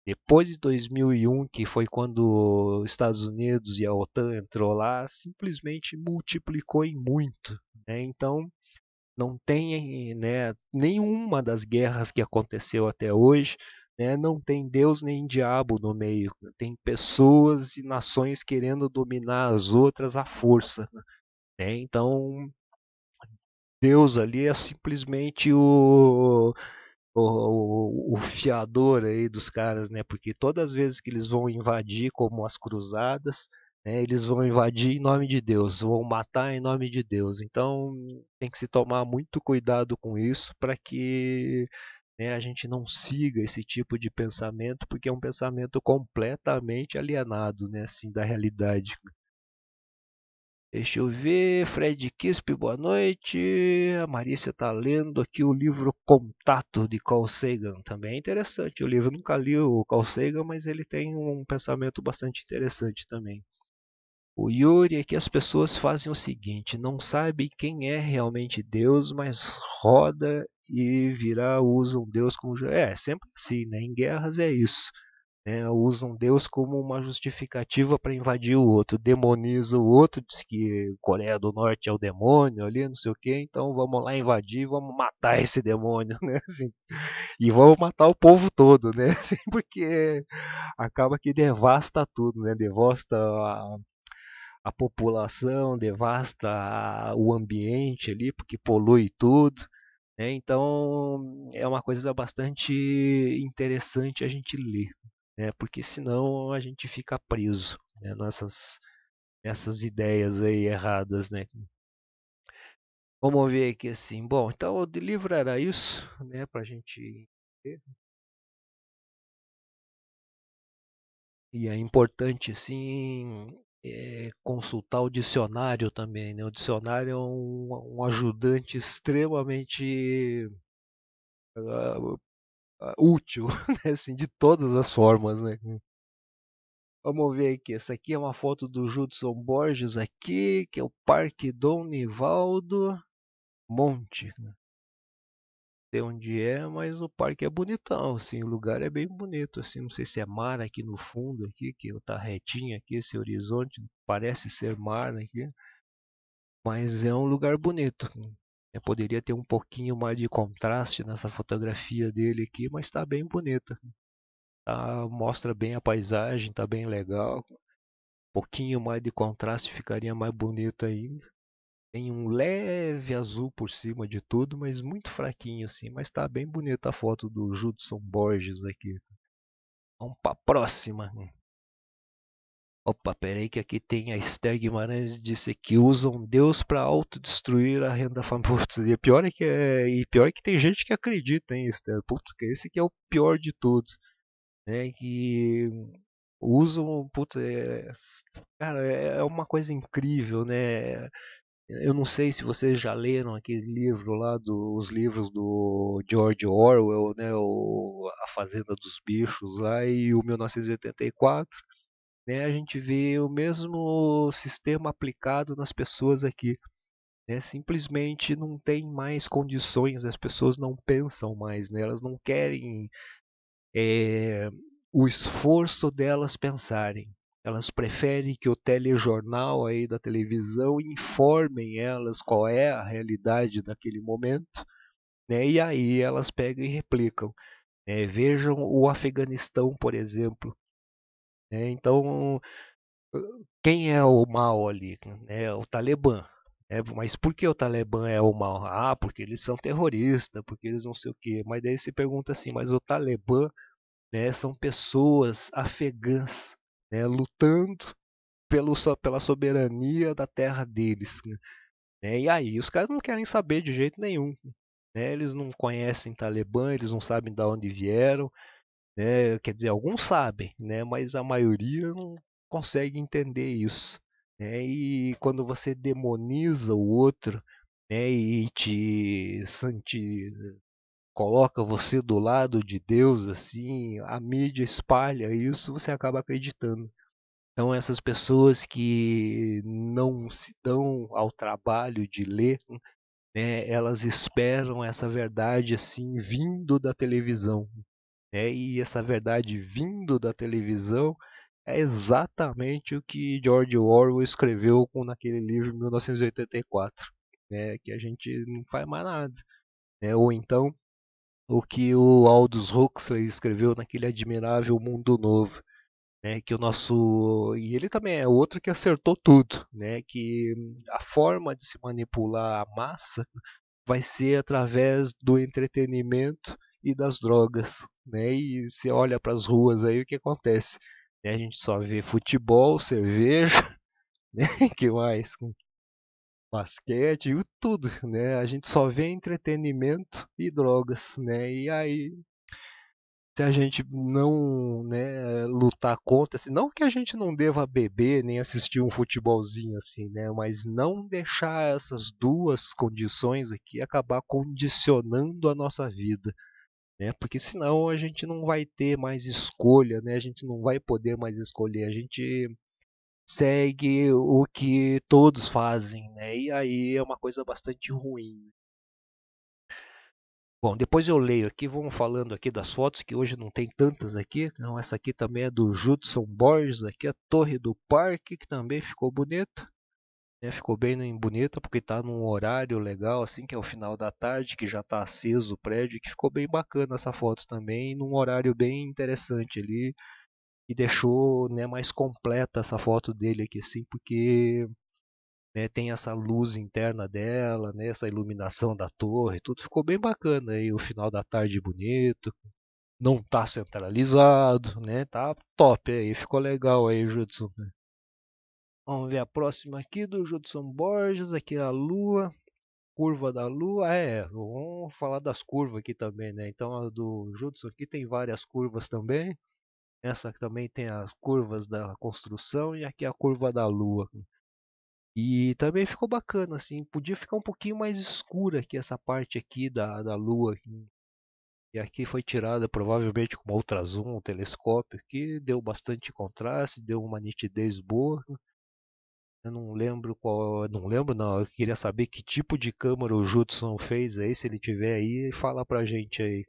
depois de 2001, que foi quando os Estados Unidos e a OTAN entrou lá, simplesmente multiplicou em muito. Né? Então, não tem né, nenhuma das guerras que aconteceu até hoje, né, não tem Deus nem diabo no meio. Né? Tem pessoas e nações querendo dominar as outras à força. Né? Então, Deus ali é simplesmente o o, o, o, fiador aí dos caras, né? Porque todas as vezes que eles vão invadir, como as cruzadas, né? eles vão invadir em nome de Deus, vão matar em nome de Deus. Então tem que se tomar muito cuidado com isso para que né, a gente não siga esse tipo de pensamento, porque é um pensamento completamente alienado né, assim, da realidade. Deixa eu ver, Fred Kisp, boa noite. A Marícia está lendo aqui o livro Contato de Carl Sagan, também é interessante. O livro eu nunca li o Carl Sagan, mas ele tem um pensamento bastante interessante também. O Yuri é que as pessoas fazem o seguinte: não sabem quem é realmente Deus, mas roda e virá, usam Deus como. É, sempre assim, né? Em guerras é isso né, usam Deus como uma justificativa para invadir o outro, demoniza o outro, diz que Coreia do Norte é o demônio ali, não sei o que, então vamos lá invadir, vamos matar esse demônio, né, assim, e vamos matar o povo todo, né, assim, porque acaba que devasta tudo, né, devasta a, a população, devasta o ambiente ali, porque polui tudo, né, então é uma coisa bastante interessante a gente ler né? porque senão a gente fica preso né? nessas, nessas ideias aí erradas. Né? Vamos ver aqui assim. Bom, então o livro era isso né? para a gente ver. E é importante assim é, consultar o dicionário também. Né? O dicionário é um, um ajudante extremamente ah, útil, né? assim, de todas as formas, né? Vamos ver aqui, essa aqui é uma foto do Judson Borges aqui, que é o Parque Dom Nivaldo Monte. Né? Sei onde é, mas o parque é bonitão, assim, o lugar é bem bonito, assim, não sei se é mar aqui no fundo aqui, que tá retinho aqui esse horizonte, parece ser mar aqui, mas é um lugar bonito. Né? Eu poderia ter um pouquinho mais de contraste nessa fotografia dele aqui, mas está bem bonita. Tá, mostra bem a paisagem, está bem legal. Um pouquinho mais de contraste ficaria mais bonito ainda. Tem um leve azul por cima de tudo, mas muito fraquinho assim. Mas está bem bonita a foto do Judson Borges aqui. Vamos para a próxima. Opa, peraí que aqui tem a Esther Guimarães disse que usam Deus para autodestruir a renda famosa. E é pior é que é, e pior é que tem gente que acredita em Esther. Putz, esse que é o pior de tudo. Né? Que usam, putz, é, cara, é, é uma coisa incrível, né? Eu não sei se vocês já leram aquele livro lá dos do, livros do George Orwell, né, o A Fazenda dos Bichos lá e o 1984 né, a gente vê o mesmo sistema aplicado nas pessoas aqui. Né, simplesmente não tem mais condições, as pessoas não pensam mais, né, elas não querem é, o esforço delas pensarem. Elas preferem que o telejornal aí da televisão informem elas qual é a realidade daquele momento, né? E aí elas pegam e replicam. Né. Vejam o Afeganistão, por exemplo. Né? Então, quem é o mal ali? É o Talibã. É, mas por que o Talibã é o mal? Ah, porque eles são terroristas, porque eles não sei o quê. Mas daí se pergunta assim, mas o Talibã né, são pessoas afegãs né, lutando pelo, pela soberania da terra deles. Né, né? E aí, os caras não querem saber de jeito nenhum. Né? Eles não conhecem Talibã, eles não sabem de onde vieram, né? Quer dizer, alguns sabem, né? mas a maioria não consegue entender isso. Né? E quando você demoniza o outro né? e te, te coloca você do lado de Deus, assim, a mídia espalha isso, você acaba acreditando. Então essas pessoas que não se dão ao trabalho de ler, né, elas esperam essa verdade assim vindo da televisão. Né? E essa verdade vindo da televisão é exatamente o que George Orwell escreveu naquele livro de 1984, né? que a gente não faz mais nada. Né? Ou então o que o Aldous Huxley escreveu naquele admirável Mundo Novo, né, que o nosso e ele também é outro que acertou tudo, né, que a forma de se manipular a massa vai ser através do entretenimento e das drogas, né? E se olha para as ruas aí o que acontece? Né? A gente só vê futebol, cerveja, né? Que mais? basquete, e tudo, né? A gente só vê entretenimento e drogas, né? E aí se a gente não né, lutar contra, assim, não que a gente não deva beber nem assistir um futebolzinho assim, né, mas não deixar essas duas condições aqui acabar condicionando a nossa vida, né? Porque senão a gente não vai ter mais escolha, né? A gente não vai poder mais escolher, a gente segue o que todos fazem, né? E aí é uma coisa bastante ruim. Bom, depois eu leio aqui, vamos falando aqui das fotos, que hoje não tem tantas aqui. Então, essa aqui também é do Judson Borges, aqui é a Torre do Parque, que também ficou bonita né? Ficou bem bonita porque está num horário legal, assim, que é o final da tarde, que já está aceso o prédio, que ficou bem bacana essa foto também, num horário bem interessante ali. E deixou né, mais completa essa foto dele aqui, assim, porque né, tem essa luz interna dela, né, essa iluminação da torre, tudo ficou bem bacana aí, o final da tarde bonito, não tá centralizado, né, tá top aí, ficou legal aí, Judson. Né. Vamos ver a próxima aqui do Judson Borges, aqui é a Lua, curva da Lua, é, vamos falar das curvas aqui também, né? Então a do Judson aqui tem várias curvas também, essa também tem as curvas da construção e aqui a curva da Lua. E também ficou bacana, assim, podia ficar um pouquinho mais escura aqui essa parte aqui da, da Lua. E aqui foi tirada provavelmente com uma ultrazoom zoom, um telescópio que deu bastante contraste, deu uma nitidez boa. Eu não lembro qual. Não lembro, não. Eu queria saber que tipo de câmera o Judson fez aí, se ele tiver aí, fala pra gente aí.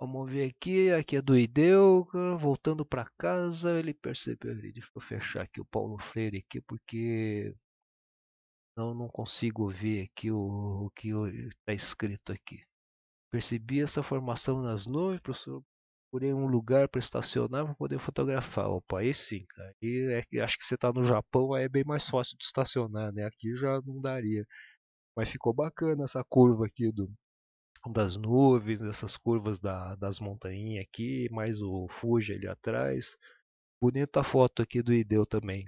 Vamos ver aqui, aqui é do Ideu, voltando para casa, ele percebeu, deixa eu fechar aqui o Paulo Freire aqui, porque não, não consigo ver aqui o, o que está escrito aqui. Percebi essa formação nas nuvens, professor procurei um lugar para estacionar para poder fotografar. Opa, aí sim, cara. E é, acho que você está no Japão, aí é bem mais fácil de estacionar, né? Aqui já não daria. Mas ficou bacana essa curva aqui do das nuvens, dessas curvas da, das montanhas aqui, mais o Fuji ali atrás. Bonita foto aqui do Ideu também.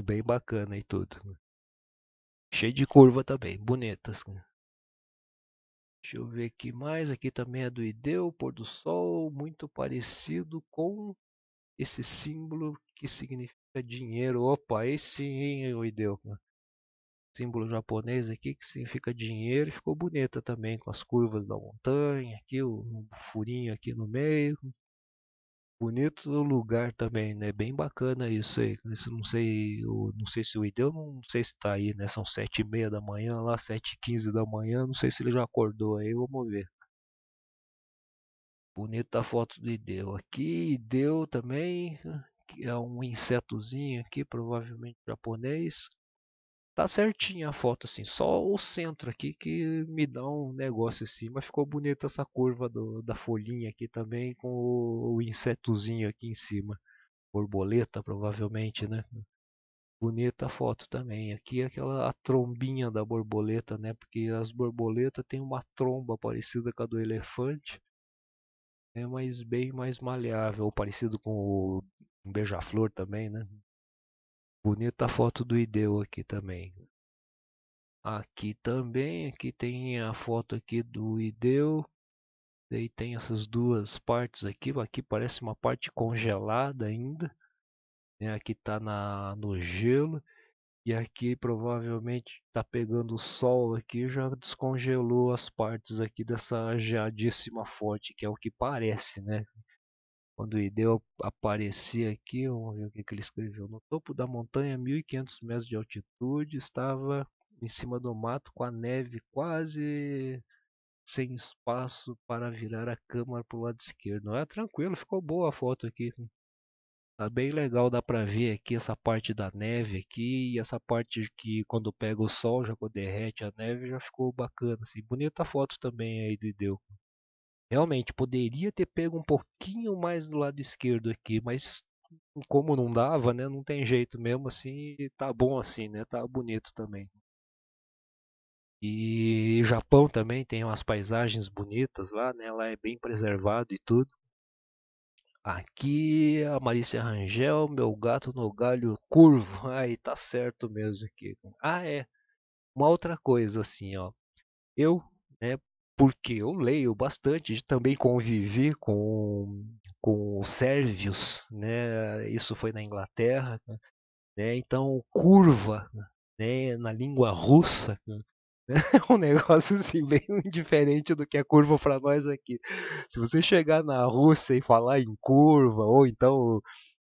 Bem bacana e tudo. Cheio de curva também, bonitas. Cara. Né? Deixa eu ver aqui mais. Aqui também é do Ideu, pôr do sol, muito parecido com esse símbolo que significa dinheiro. Opa, esse sim, o Ideu. Símbolo japonês aqui que significa dinheiro. Ficou bonita também com as curvas da montanha, aqui o um furinho aqui no meio bonito lugar também, né? Bem bacana isso aí. Isso não sei, eu não sei se o Ideu, não sei se tá aí, né? São sete e meia da manhã, lá sete e quinze da manhã, não sei se ele já acordou aí, vamos ver. Bonita foto do Ideu aqui, Ideu também, que é um insetozinho aqui, provavelmente japonês tá certinha a foto assim, só o centro aqui que me dá um negócio assim, mas ficou bonita essa curva do, da folhinha aqui também com o, o insetozinho aqui em cima, borboleta provavelmente, né? Bonita a foto também. Aqui é aquela a trombinha da borboleta, né? Porque as borboletas têm uma tromba parecida com a do elefante, é né? bem mais maleável, parecido com o beija-flor também, né? Bonita foto do Ideu aqui também. Aqui também, aqui tem a foto aqui do Ideu. Daí tem essas duas partes aqui, aqui parece uma parte congelada ainda. Né? Aqui está no gelo. E aqui provavelmente está pegando o sol aqui, já descongelou as partes aqui dessa geadíssima forte, que é o que parece, né? Quando o Ideu aparecer aqui, vamos ver o que, ele escreveu. No topo da montanha, 1500 metros de altitude, estava em cima do mato com a neve quase sem espaço para virar a câmera para o lado esquerdo. É tranquilo, ficou boa a foto aqui. Tá bem legal, dá para ver aqui essa parte da neve aqui e essa parte que quando pega o sol já derrete a neve já ficou bacana. Assim. Bonita foto também aí do Ideu. Realmente, poderia ter pego um pouquinho mais do lado esquerdo aqui, mas como não dava, né? Não tem jeito mesmo assim, tá bom assim, né? Tá bonito também. E Japão também tem umas paisagens bonitas lá, né? Lá é bem preservado e tudo. Aqui a Marícia Rangel, meu gato no galho curvo. Aí tá certo mesmo aqui. Ah, é. Uma outra coisa assim, ó. Eu, né, porque eu leio bastante, também convivi com, com sérvios, né? isso foi na Inglaterra, né? então curva né? na língua russa é né? um negócio assim, bem diferente do que a é curva para nós aqui. Se você chegar na Rússia e falar em curva, ou então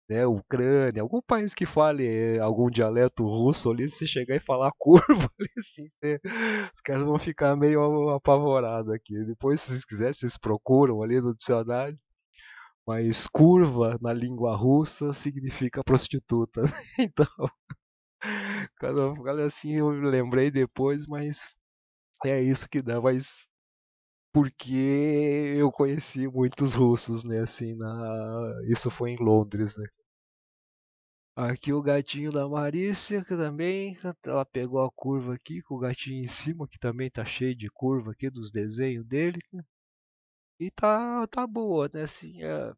né, Ucrânia, algum país que fale eh, algum dialeto russo ali, se chegar e falar curva ali, assim, você, os caras vão ficar meio apavorados aqui. Depois, se vocês quiserem, vocês procuram ali no dicionário. Mas curva na língua russa significa prostituta. Né? Então, quando eu falei assim, eu lembrei depois, mas é isso que dá. Mas porque eu conheci muitos russos, né, assim, na... isso foi em Londres, né. Aqui o gatinho da Marícia, que também, ela pegou a curva aqui, com o gatinho em cima, que também tá cheio de curva aqui, dos desenhos dele, e tá, tá boa, né, assim, é...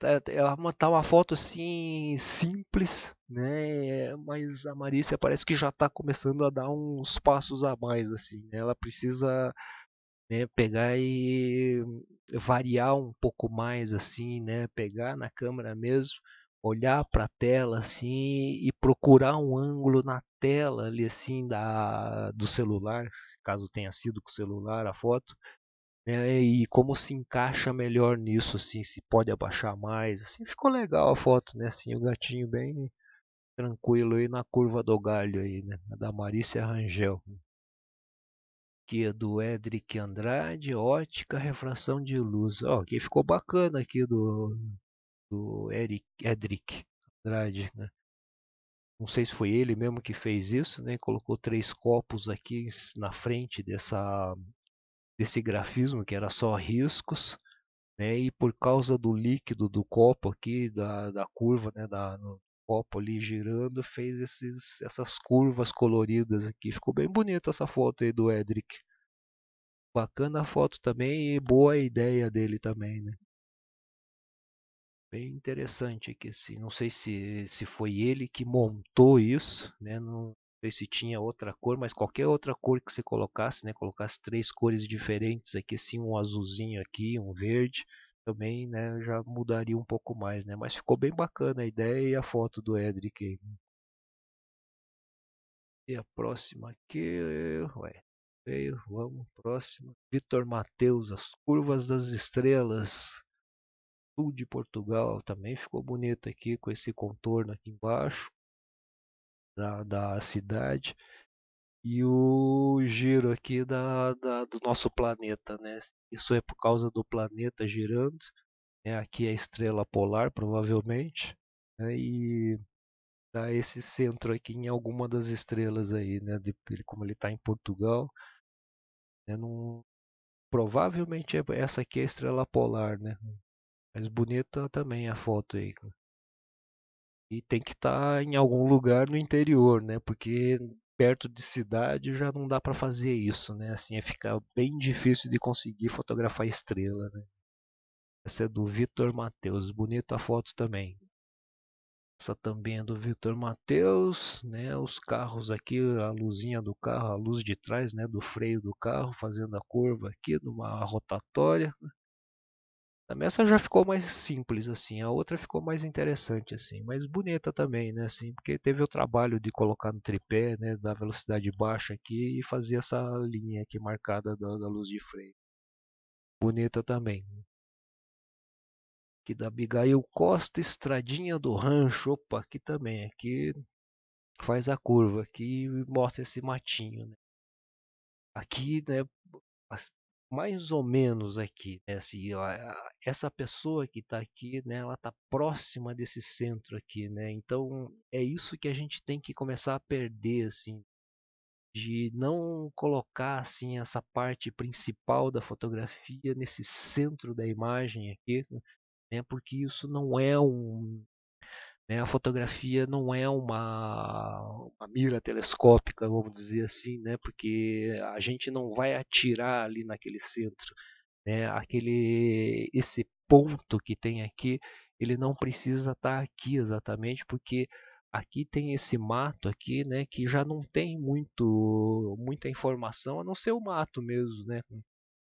Tá, é tá uma foto assim simples, né? Mas a Marícia parece que já está começando a dar uns passos a mais, assim. Né, ela precisa né, pegar e variar um pouco mais assim, né, pegar na câmera mesmo, olhar para a tela assim e procurar um ângulo na tela ali assim da do celular, caso tenha sido com o celular a foto, né, e como se encaixa melhor nisso assim, se pode abaixar mais, assim, ficou legal a foto, né, assim, o gatinho bem tranquilo aí na curva do galho aí, né, da Marícia Rangel aqui do Edric Andrade, ótica, refração de luz. Ó, aqui ficou bacana aqui do, do Eric, Edric Andrade, né? Não sei se foi ele mesmo que fez isso, né? Colocou três copos aqui na frente dessa desse grafismo que era só riscos, né? E por causa do líquido do copo aqui da, da curva, né? Da, copo ali girando, fez esses, essas curvas coloridas aqui. Ficou bem bonita essa foto aí do Edric. Bacana a foto também e boa ideia dele também, né? Bem interessante aqui, assim. Não sei se, se foi ele que montou isso, né? Não sei se tinha outra cor, mas qualquer outra cor que você colocasse, né? Colocasse três cores diferentes aqui, assim, um azulzinho aqui, um verde também, né, já mudaria um pouco mais, né? Mas ficou bem bacana a ideia e a foto do Edric. E a próxima aqui, ué, veio, vamos, próxima. Vitor Mateus, As Curvas das Estrelas, sul de Portugal, também ficou bonito aqui com esse contorno aqui embaixo da, da cidade e o giro aqui da, da, do nosso planeta. Né? Isso é por causa do planeta girando. Né? Aqui é a estrela polar, provavelmente. Né? E dá tá esse centro aqui em alguma das estrelas aí, né? De, como ele está em Portugal. Né? Num, provavelmente é, essa aqui é a estrela polar, né? Mas bonita também a foto aí. E tem que estar tá em algum lugar no interior, né? Porque perto de cidade já não dá para fazer isso, né? Assim, é ficar bem difícil de conseguir fotografar estrela, né? Essa é do Vitor Matheus, bonita a foto também. Essa também é do Vitor Matheus, né? Os carros aqui, a luzinha do carro, a luz de trás, né? Do freio do carro, fazendo a curva aqui numa rotatória. Né? Também essa já ficou mais simples assim, a outra ficou mais interessante assim, mas bonita também, né, assim, porque teve o trabalho de colocar no tripé, né, da velocidade baixa aqui e fazer essa linha aqui marcada da, da luz de freio. Bonita também. Aqui da Abigail Costa, Estradinha do Rancho, opa, aqui também, aqui faz a curva aqui e mostra esse matinho, né. Aqui, né, mais ou menos aqui, né? assim, essa pessoa que está aqui, né, ela está próxima desse centro aqui, né? Então é isso que a gente tem que começar a perder, assim, de não colocar assim essa parte principal da fotografia nesse centro da imagem aqui, né? Porque isso não é um né? A fotografia não é uma, uma mira telescópica, vamos dizer assim, né? porque a gente não vai atirar ali naquele centro. Né? Aquele, esse ponto que tem aqui, ele não precisa estar tá aqui exatamente, porque aqui tem esse mato aqui, né, que já não tem muito muita informação, a não ser o mato mesmo, né?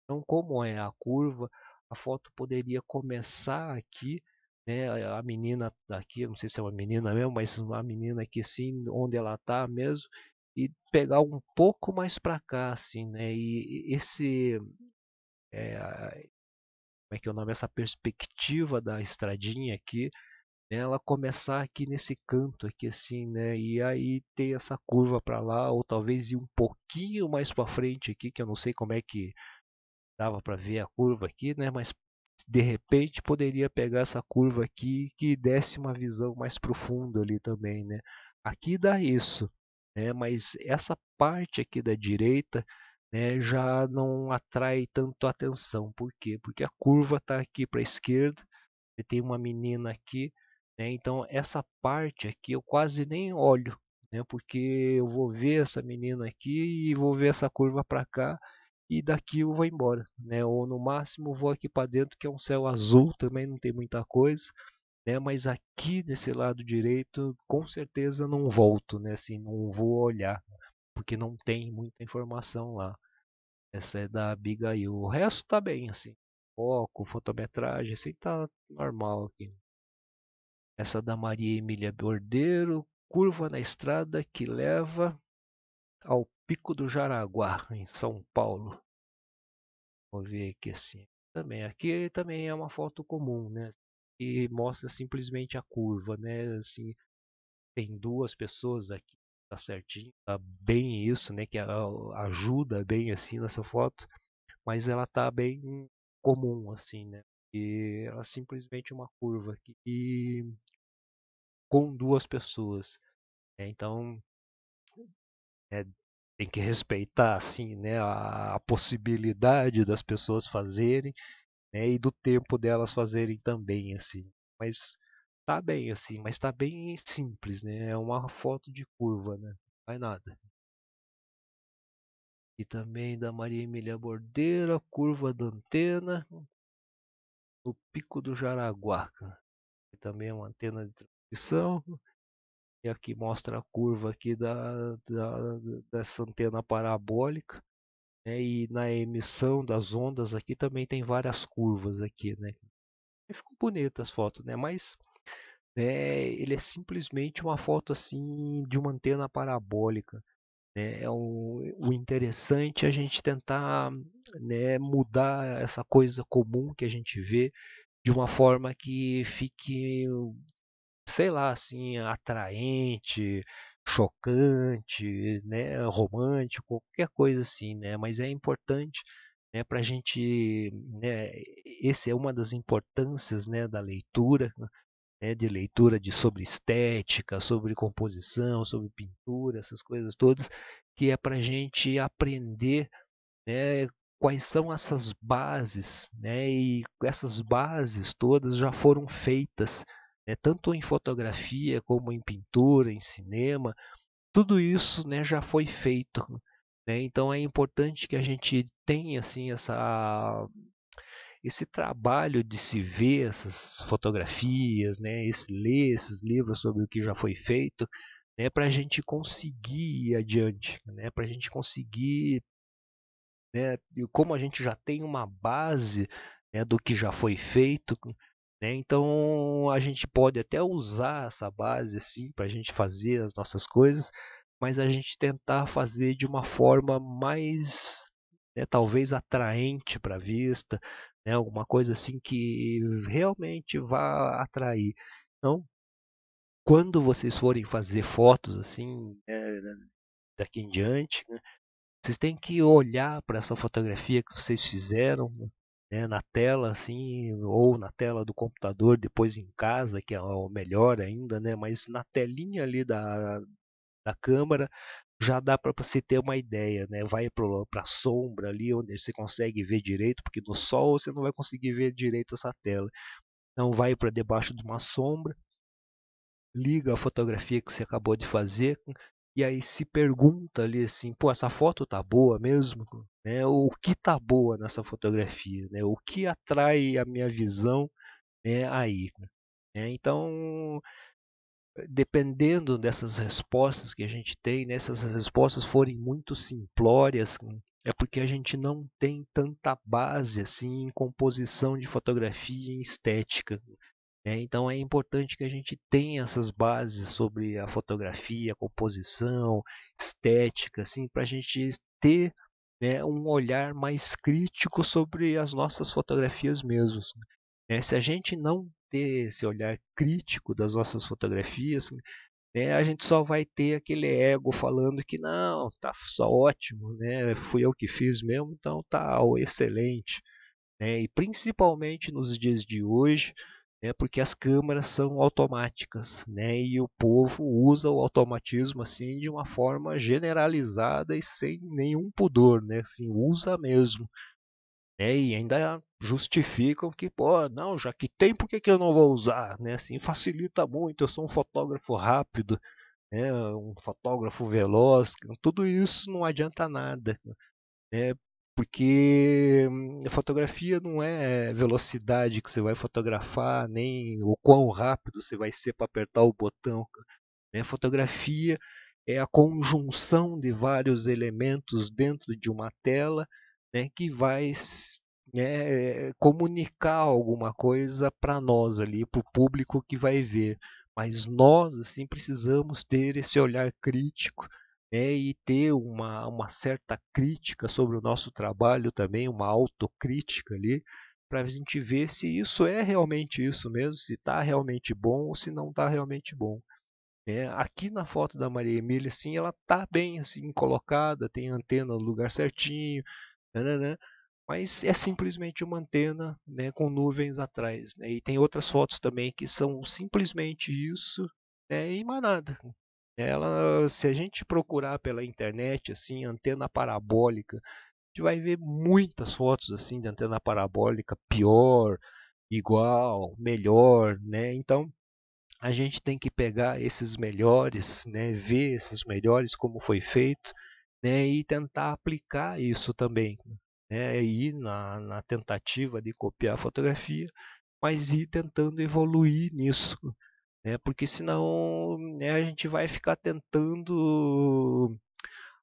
Então, como é a curva, a foto poderia começar aqui né? A menina daqui, não sei se é uma menina mesmo, mas uma menina aqui sim, onde ela está mesmo, e pegar um pouco mais para cá, assim, né? E esse é, como é que é o nome? Essa perspectiva da estradinha aqui, né? ela começar aqui nesse canto aqui, assim, né? E aí ter essa curva para lá, ou talvez ir um pouquinho mais para frente aqui, que eu não sei como é que dava para ver a curva aqui, né? Mas de repente poderia pegar essa curva aqui que desse uma visão mais profunda ali também, né? Aqui dá isso, né? Mas essa parte aqui da direita né, já não atrai tanto atenção, por quê? Porque a curva está aqui para a esquerda, e tem uma menina aqui, né? Então essa parte aqui eu quase nem olho, né? Porque eu vou ver essa menina aqui e vou ver essa curva para cá e daqui eu vou embora, né? Ou no máximo vou aqui para dentro que é um céu azul, também não tem muita coisa, né? Mas aqui desse lado direito, com certeza não volto, né? Assim, não vou olhar, porque não tem muita informação lá. Essa é da Abigail. O resto tá bem assim. Foco, fotometragem, assim tá normal aqui. Essa da Maria Emília Bordeiro, curva na estrada que leva ao Pico do Jaraguá, em São Paulo. Vou ver aqui assim. Também aqui também é uma foto comum, né? E mostra simplesmente a curva, né? Assim, tem duas pessoas aqui, tá certinho, tá bem isso, né? Que ajuda bem assim nessa foto, mas ela tá bem comum assim, né? E ela é simplesmente uma curva aqui com duas pessoas. Né? Então é, tem que respeitar assim, né, a, a possibilidade das pessoas fazerem né, e do tempo delas fazerem também assim. Mas tá bem assim, mas tá bem simples, né? É uma foto de curva, né? Não faz nada. E também da Maria Emília Bordeira, curva da antena no Pico do Jaraguá. também é uma antena de transmissão. E aqui mostra a curva aqui da, da dessa antena parabólica. Né? E na emissão das ondas aqui também tem várias curvas aqui, né? E ficou bonita as fotos, né? Mas é ele é simplesmente uma foto assim de uma antena parabólica. Né? É o interessante é a gente tentar né, mudar essa coisa comum que a gente vê de uma forma que fique sei lá, assim, atraente, chocante, né, romântico, qualquer coisa assim, né? Mas é importante, né, para a gente, né? Esse é uma das importâncias, né, da leitura, né, de leitura de sobre estética, sobre composição, sobre pintura, essas coisas todas, que é para a gente aprender, né, quais são essas bases, né? E essas bases todas já foram feitas né, tanto em fotografia como em pintura, em cinema, tudo isso né, já foi feito. Né? Então é importante que a gente tenha assim, essa, esse trabalho de se ver essas fotografias, né, esse, ler esses livros sobre o que já foi feito, né, para a gente conseguir ir adiante, né, para a gente conseguir, né, como a gente já tem uma base né, do que já foi feito, né? Então a gente pode até usar essa base assim para a gente fazer as nossas coisas, mas a gente tentar fazer de uma forma mais né, talvez atraente para a vista, né, alguma coisa assim que realmente vá atrair. Então, quando vocês forem fazer fotos assim é, daqui em diante, né, vocês têm que olhar para essa fotografia que vocês fizeram né? né, na tela assim ou na tela do computador depois em casa que é o melhor ainda né mas na telinha ali da, da câmera já dá para você ter uma ideia né vai para sombra ali onde você consegue ver direito porque no sol você não vai conseguir ver direito essa tela então vai para debaixo de uma sombra liga a fotografia que você acabou de fazer e aí se pergunta ali assim, pô, essa foto tá boa mesmo? Né? O que tá boa nessa fotografia? Né? O que atrai a minha visão né, aí? Né? Então, dependendo dessas respostas que a gente tem, né, se essas respostas forem muito simplórias, é porque a gente não tem tanta base assim em composição de fotografia e estética. É, então é importante que a gente tenha essas bases sobre a fotografia, a composição, estética, assim, para a gente ter né, um olhar mais crítico sobre as nossas fotografias mesmo. Né? Se a gente não ter esse olhar crítico das nossas fotografias, né, a gente só vai ter aquele ego falando que não, tá só ótimo, né, fui eu que fiz mesmo, então tá ó, excelente. Né? E principalmente nos dias de hoje, né, porque as câmaras são automáticas né, e o povo usa o automatismo assim de uma forma generalizada e sem nenhum pudor, né, assim, usa mesmo. Né, e ainda justificam que, pô, não, já que tem, por que, que eu não vou usar? Né, assim, facilita muito, eu sou um fotógrafo rápido, né, um fotógrafo veloz, tudo isso não adianta nada. Né porque hum, a fotografia não é velocidade que você vai fotografar, nem o quão rápido você vai ser para apertar o botão. A né? Fotografia é a conjunção de vários elementos dentro de uma tela né, que vai né, comunicar alguma coisa para nós ali, para o público que vai ver. Mas nós assim precisamos ter esse olhar crítico né, e ter uma, uma certa crítica sobre o nosso trabalho também, uma autocrítica ali, para a gente ver se isso é realmente isso mesmo, se está realmente bom ou se não está realmente bom. É, aqui na foto da Maria Emília, sim, ela está bem assim colocada, tem antena no lugar certinho, mas é simplesmente uma antena né, com nuvens atrás. Né? E tem outras fotos também que são simplesmente isso né, e mais nada. Ela, se a gente procurar pela internet assim, antena parabólica, a gente vai ver muitas fotos assim de antena parabólica pior, igual, melhor, né? Então a gente tem que pegar esses melhores, né? Ver esses melhores como foi feito, né? E tentar aplicar isso também, né? E na, na tentativa de copiar a fotografia, mas ir tentando evoluir nisso né? Porque senão né, a gente vai ficar tentando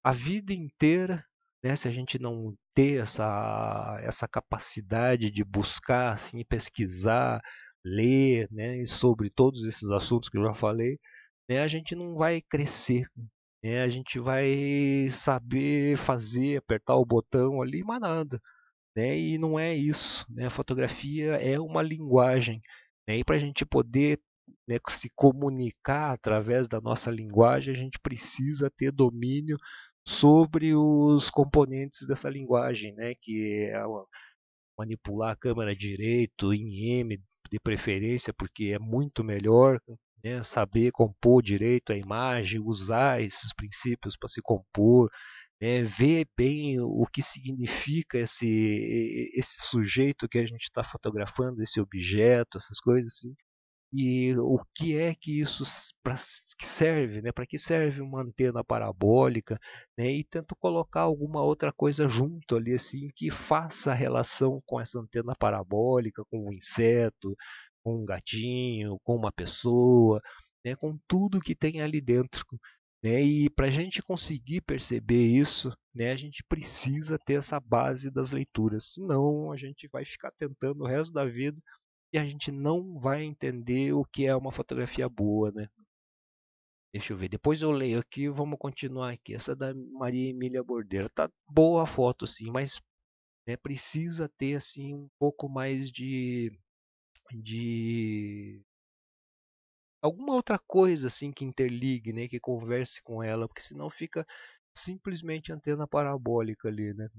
a vida inteira, né? Se a gente não ter essa, essa capacidade de buscar, assim, pesquisar, ler, né? Sobre todos esses assuntos que eu já falei, né? A gente não vai crescer. Né? A gente vai saber fazer, apertar o botão ali, mas nada. Né? E não é isso. Né? A fotografia é uma linguagem. Né? E para a gente poder né, se comunicar através da nossa linguagem, a gente precisa ter domínio sobre os componentes dessa linguagem, né, que é manipular a câmera direito em M de preferência, porque é muito melhor né, saber compor direito a imagem, usar esses princípios para se compor, né, ver bem o que significa esse, esse sujeito que a gente está fotografando, esse objeto, essas coisas assim e o que é que isso pra, que serve, né? Para que serve uma antena parabólica, né? E tento colocar alguma outra coisa junto ali assim que faça relação com essa antena parabólica, com um inseto, com um gatinho, com uma pessoa, né? Com tudo que tem ali dentro. Né? E para a gente conseguir perceber isso, né, a gente precisa ter essa base das leituras, senão a gente vai ficar tentando o resto da vida e a gente não vai entender o que é uma fotografia boa, né? Deixa eu ver, depois eu leio aqui, vamos continuar aqui. Essa da Maria Emília Bordeira, tá boa a foto sim, mas né, precisa ter assim um pouco mais de de alguma outra coisa assim que interligue, né, que converse com ela, porque senão fica simplesmente antena parabólica ali, né?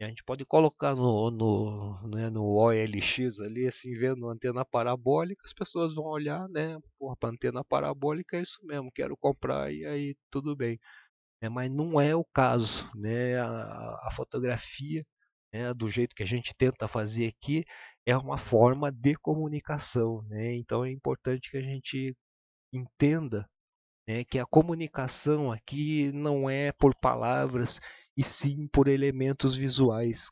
A gente pode colocar no, no, né, no OLX ali, assim, vendo antena parabólica, as pessoas vão olhar, né? Porra, antena parabólica é isso mesmo, quero comprar e aí tudo bem. É, mas não é o caso, né? A, a fotografia, né, do jeito que a gente tenta fazer aqui, é uma forma de comunicação, né? Então é importante que a gente entenda né, que a comunicação aqui não é por palavras e sim por elementos visuais.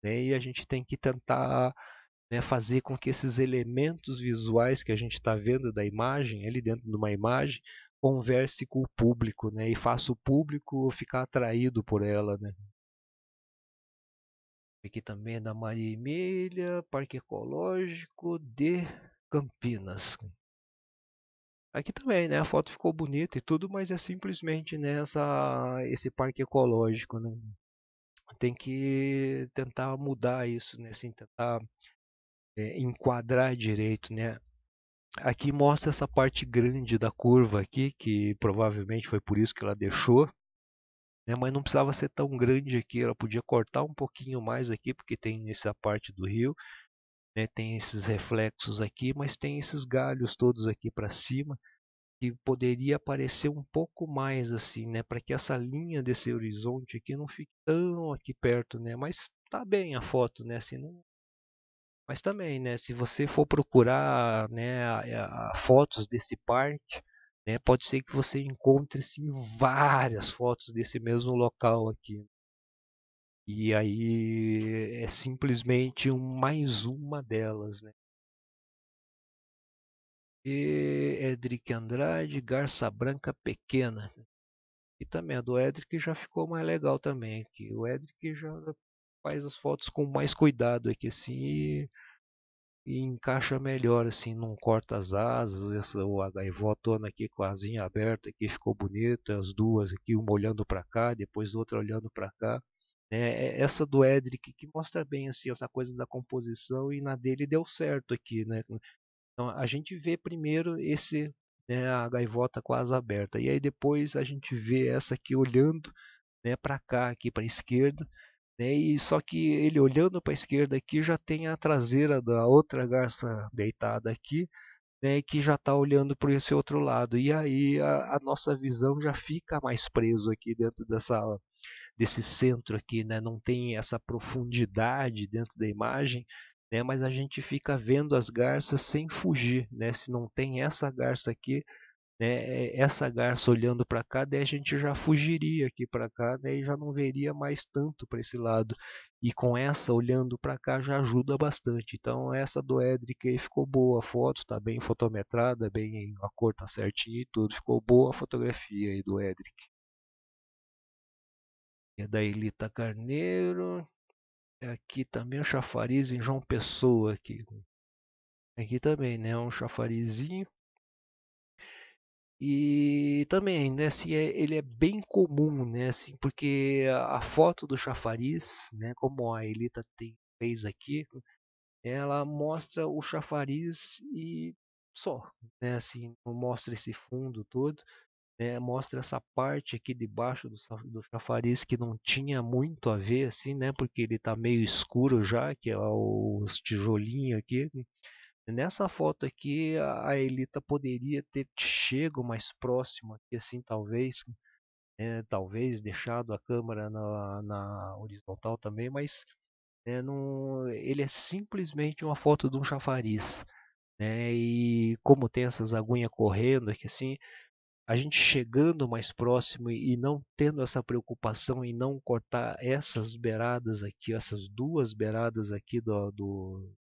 Né? E a gente tem que tentar né, fazer com que esses elementos visuais que a gente está vendo da imagem, ali dentro de uma imagem, converse com o público né? e faça o público ficar atraído por ela. Né? Aqui também é da Maria Emília, Parque Ecológico de Campinas. Aqui também, né? A foto ficou bonita e tudo, mas é simplesmente nessa né, esse parque ecológico, né? Tem que tentar mudar isso, né? Assim, tentar é, enquadrar direito, né? Aqui mostra essa parte grande da curva aqui, que provavelmente foi por isso que ela deixou. Né? Mas não precisava ser tão grande aqui, ela podia cortar um pouquinho mais aqui, porque tem essa parte do rio né, tem esses reflexos aqui, mas tem esses galhos todos aqui para cima que poderia aparecer um pouco mais assim, né, para que essa linha desse horizonte aqui não fique tão aqui perto, né, mas tá bem a foto, né, assim, não... mas também, né, se você for procurar, né, a, a, fotos desse parque, né, pode ser que você encontre sim várias fotos desse mesmo local aqui. Né. E aí é simplesmente um, mais uma delas, né? E Edric Andrade, Garça Branca Pequena. E também a do Edric já ficou mais legal também aqui. O Edric já faz as fotos com mais cuidado aqui assim e, e encaixa melhor assim, não corta as asas, essa o gaivotona aqui com a asinha aberta aqui ficou bonita, as duas aqui, uma olhando para cá, depois outra olhando para cá. Né, é, essa do Edric que mostra bem assim essa coisa da composição e na dele deu certo aqui, né? Então a gente vê primeiro esse né, a gaivota com asa aberta e aí depois a gente vê essa aqui olhando né, para cá aqui para a esquerda né, e só que ele olhando para a esquerda aqui já tem a traseira da outra garça deitada aqui né, que já está olhando para esse outro lado. E aí a, a, nossa visão já fica mais preso aqui dentro dessa desse centro aqui, né? não tem essa profundidade dentro da imagem, né? mas a gente fica vendo as garças sem fugir. Né? Se não tem essa garça aqui, né? É, essa garça olhando para cá, daí a gente já fugiria aqui para cá né? e já não veria mais tanto para esse lado. E com essa olhando para cá já ajuda bastante. Então essa do Edric aí ficou boa a foto, tá bem fotometrada, bem a cor tá certinha e tudo. Ficou boa a fotografia aí do Edric é da Elita Carneiro. É aqui também o chafariz em João Pessoa. Aqui, é aqui também, né? Um chafarizinho. E também, né, assim, é, ele é bem comum, né, assim, porque a, a foto do chafariz, né, como a Elita tem, fez aqui, ela mostra o chafariz e só, né, assim, não mostra esse fundo todo né, mostra essa parte aqui debaixo do, do chafariz que não tinha muito a ver assim, né, porque ele está meio escuro já, que é os tijolinhos aqui. Nessa foto aqui a Elita poderia ter chego mais próximo aqui assim, talvez, né, talvez deixado a câmera na, na horizontal também, mas né, não, ele é simplesmente uma foto de um chafariz. Né, e como tem essas aguinhas correndo aqui assim, a gente chegando mais próximo e não tendo essa preocupação em não cortar essas beiradas aqui, essas duas beiradas aqui do, do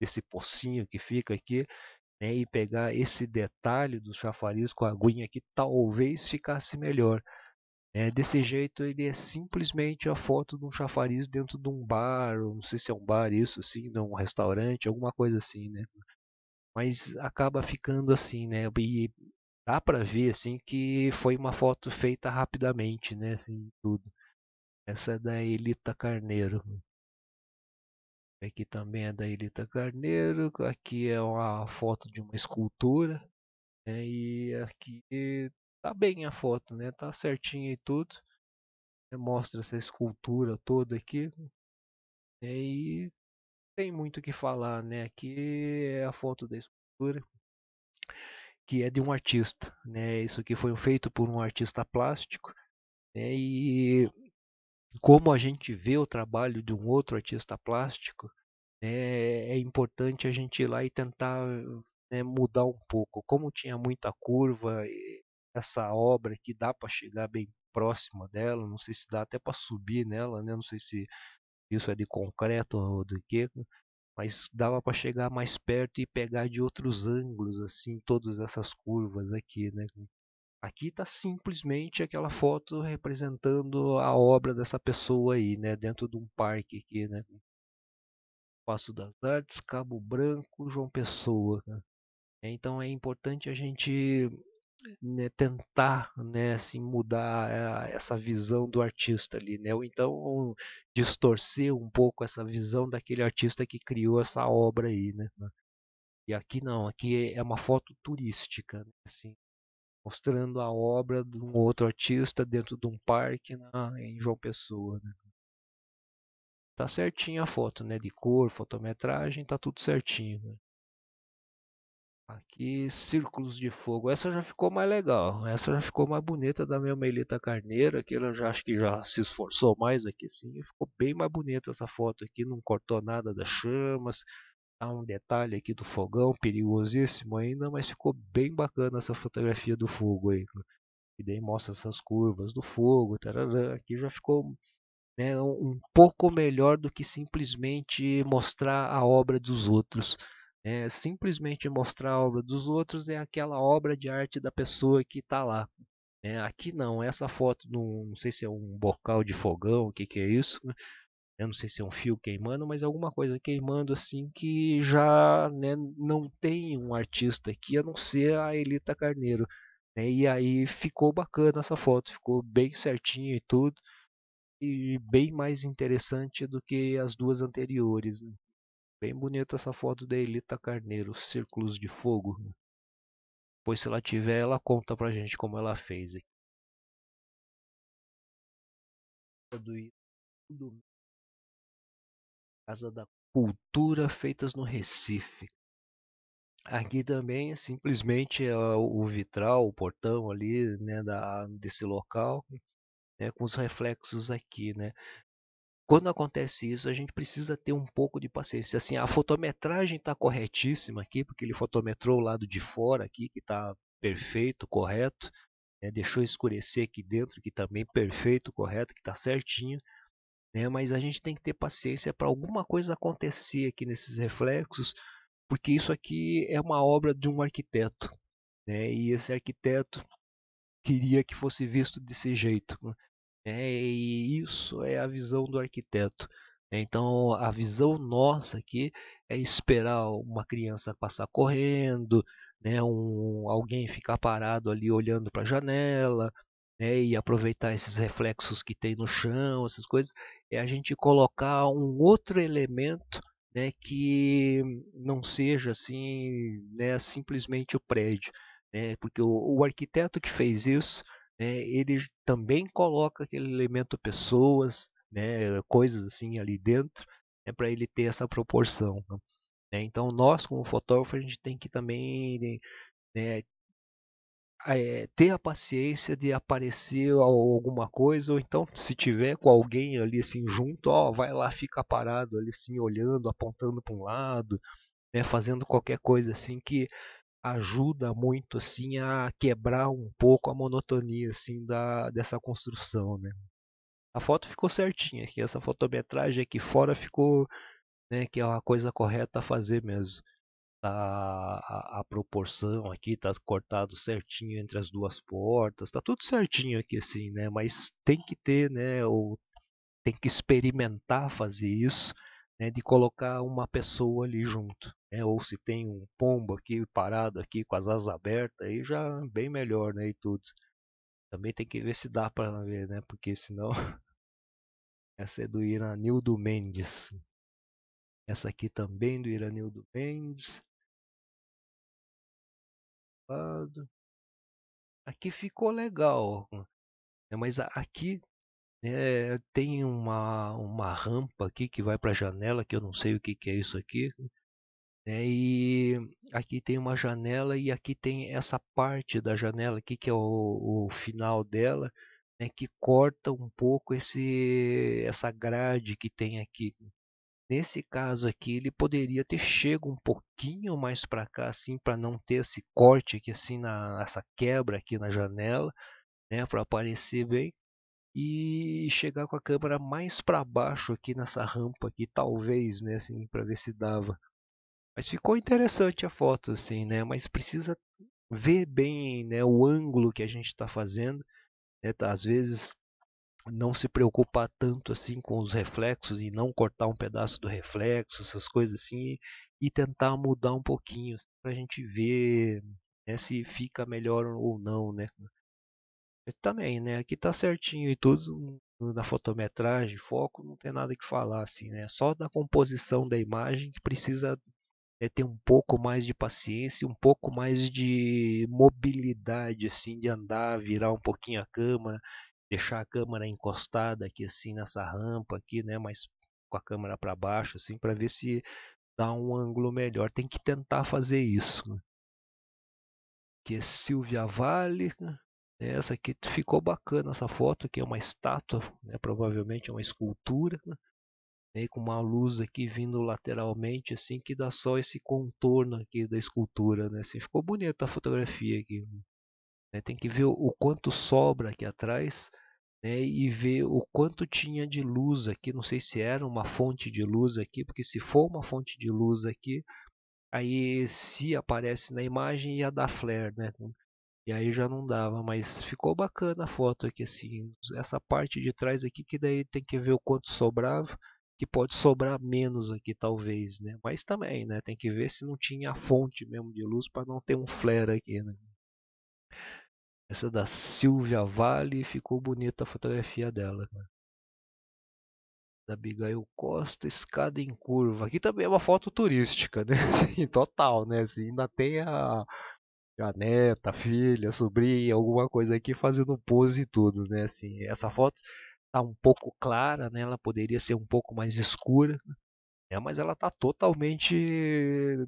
desse pocinho que fica aqui, né, e pegar esse detalhe do chafariz com a aguinha que talvez ficasse melhor. É, desse jeito ele é simplesmente a foto de um chafariz dentro de um bar, não sei se é um bar isso assim, não, um restaurante, alguma coisa assim, né? Mas acaba ficando assim, né? E dá para ver assim que foi uma foto feita rapidamente, né, assim, tudo. Essa é da Elita Carneiro. Aqui também é da Elita Carneiro. Aqui é uma foto de uma escultura. Né? E aqui tá bem a foto, né? Tá certinha e tudo. Né, mostra essa escultura toda aqui. Né, e tem muito o que falar, né? Aqui é a foto da escultura que é de um artista, né? Isso aqui foi feito por um artista plástico, né? E como a gente vê o trabalho de um outro artista plástico, né? é importante a gente ir lá e tentar né, mudar um pouco. Como tinha muita curva, essa obra que dá para chegar bem próxima dela, não sei se dá até para subir nela, né? Não sei se isso é de concreto ou do que, mas dava para chegar mais perto e pegar de outros ângulos assim todas essas curvas aqui, né? Aqui está simplesmente aquela foto representando a obra dessa pessoa aí, né? Dentro de um parque aqui, né? Passo das Artes, Cabo Branco, João Pessoa. Né? Então é importante a gente né, tentar né, assim, mudar essa visão do artista ali, né? ou então distorcer um pouco essa visão daquele artista que criou essa obra aí. Né? E aqui não, aqui é uma foto turística, né? assim, mostrando a obra de um outro artista dentro de um parque em João Pessoa. Né? Tá certinho a foto, né? De cor, fotometragem, tá tudo certinho. Né? Aqui, círculos de fogo. Essa já ficou mais legal. Essa já ficou mais bonita da minha Melita Carneiro. Aqui ela já acho que já se esforçou mais aqui sim. Ficou bem mais bonita essa foto aqui. Não cortou nada das chamas. Há um detalhe aqui do fogão, perigosíssimo ainda, mas ficou bem bacana essa fotografia do fogo aí. E daí mostra essas curvas do fogo. Tarará. Aqui já ficou né, um pouco melhor do que simplesmente mostrar a obra dos outros. É, simplesmente mostrar a obra dos outros é aquela obra de arte da pessoa que está lá. É, aqui não, essa foto, não, não sei se é um bocal de fogão, o que, que é isso. Né. Eu não sei se é um fio queimando, mas é alguma coisa queimando assim que já né, não tem um artista aqui a não ser a Elita Carneiro. Né? E aí ficou bacana essa foto, ficou bem certinho e tudo, e bem mais interessante do que as duas anteriores. Né? Bem bonita essa foto da Elita Carneiro, Círculos de Fogo. Pois se ela tiver, ela conta pra gente como ela fez. Casa da Cultura feitas no Recife. Aqui também simplesmente é o vitral, o portão ali né, da, desse local, né, com os reflexos aqui, né? quando acontece isso, a gente precisa ter um pouco de paciência. Assim, a fotometragem está corretíssima aqui, porque ele fotometrou o lado de fora aqui, que está perfeito, correto. Né? Deixou escurecer aqui dentro, que também perfeito, correto, que está certinho. Né? Mas a gente tem que ter paciência para alguma coisa acontecer aqui nesses reflexos, porque isso aqui é uma obra de um arquiteto. Né? E esse arquiteto queria que fosse visto desse jeito. Né? É, e isso é a visão do arquiteto. Né. Então, a visão nossa aqui é esperar uma criança passar correndo, né, um, alguém ficar parado ali olhando para a janela, né, e aproveitar esses reflexos que tem no chão, essas coisas, é a gente colocar um outro elemento né, que não seja assim, né, simplesmente o prédio. Né, porque o, o arquiteto que fez isso né, ele também coloca aquele elemento pessoas, né, coisas assim ali dentro, né, para ele ter essa proporção. Né? Então nós como fotógrafo a gente tem que também né, é, ter a paciência de aparecer alguma coisa, ou então se tiver com alguém ali assim junto, ó, vai lá, fica parado ali assim, olhando, apontando para um lado, né, fazendo qualquer coisa assim que ajuda muito assim a quebrar um pouco a monotonia assim da dessa construção, né? A foto ficou certinha aqui, essa fotometragem aqui fora ficou, né, que é uma coisa correta a fazer mesmo. A, tá, a, a, proporção aqui tá cortado certinho entre as duas portas, tá tudo certinho aqui assim, né? Mas tem que ter, né? Ou tem que experimentar fazer isso, né? De colocar uma pessoa ali junto, né? ou se tem um pombo aqui parado aqui com as asas abertas, aí já é bem melhor, né, e tudo. Também tem que ver se dá para ver, né, porque senão essa é do Iranildo Mendes. Essa aqui também do Iranildo Mendes. Aqui ficou legal, né? mas aqui é, tem uma, uma rampa aqui que vai para a janela, que eu não sei o que, que é isso aqui. Né? E aqui tem uma janela e aqui tem essa parte da janela aqui que é o, o final dela, né? que corta um pouco esse essa grade que tem aqui. Nesse caso aqui, ele poderia ter chego um pouquinho mais para cá, assim, para não ter esse corte aqui, assim, na, essa quebra aqui na janela, né, para aparecer bem. E chegar com a câmera mais para baixo aqui nessa rampa aqui, talvez, né, assim, para ver se dava. Mas ficou interessante a foto, assim, né? Mas precisa ver bem né, o ângulo que a gente está fazendo. Né? Tá, às vezes não se preocupar tanto assim com os reflexos e não cortar um pedaço do reflexo, essas coisas assim, e, tentar mudar um pouquinho assim, para a gente ver né, se fica melhor ou não, né? também, né? Aqui tá certinho e tudo na fotometragem, foco, não tem nada que falar assim, né? Só da composição da imagem que precisa é ter um pouco mais de paciência, um pouco mais de mobilidade, assim, de andar, virar um pouquinho a câmera, deixar a câmera encostada aqui, assim, nessa rampa aqui, né? Mas com a câmera para baixo, assim, para ver se dá um ângulo melhor. Tem que tentar fazer isso. Né. Que é Silvia Vale. Né, essa aqui ficou bacana essa foto, que é uma estátua, né? provavelmente é uma escultura. Né? Né, com uma luz aqui vindo lateralmente, assim que dá só esse contorno aqui da escultura, né? Assim, ficou bonita a fotografia aqui. Né? Tem que ver o quanto sobra aqui atrás, né? E ver o quanto tinha de luz aqui. Não sei se era uma fonte de luz aqui, porque se for uma fonte de luz aqui, aí se aparece na imagem ia dar flare, né? E aí já não dava, mas ficou bacana a foto aqui assim. Essa parte de trás aqui que daí tem que ver o quanto sobrava que pode sobrar menos aqui talvez, né? Mas também, né? Tem que ver se não tinha a fonte mesmo de luz para não ter um flare aqui, né? Essa da Silvia Vale ficou bonita a fotografia dela. Né? Da Abigail Costa, escada em curva. Aqui também é uma foto turística, né? Assim, total, né? Assim, ainda tem a, a neta, a filha, a sobrinha, alguma coisa aqui fazendo pose e tudo, né? Assim, essa foto está um pouco clara, né? ela poderia ser um pouco mais escura, né? mas ela está totalmente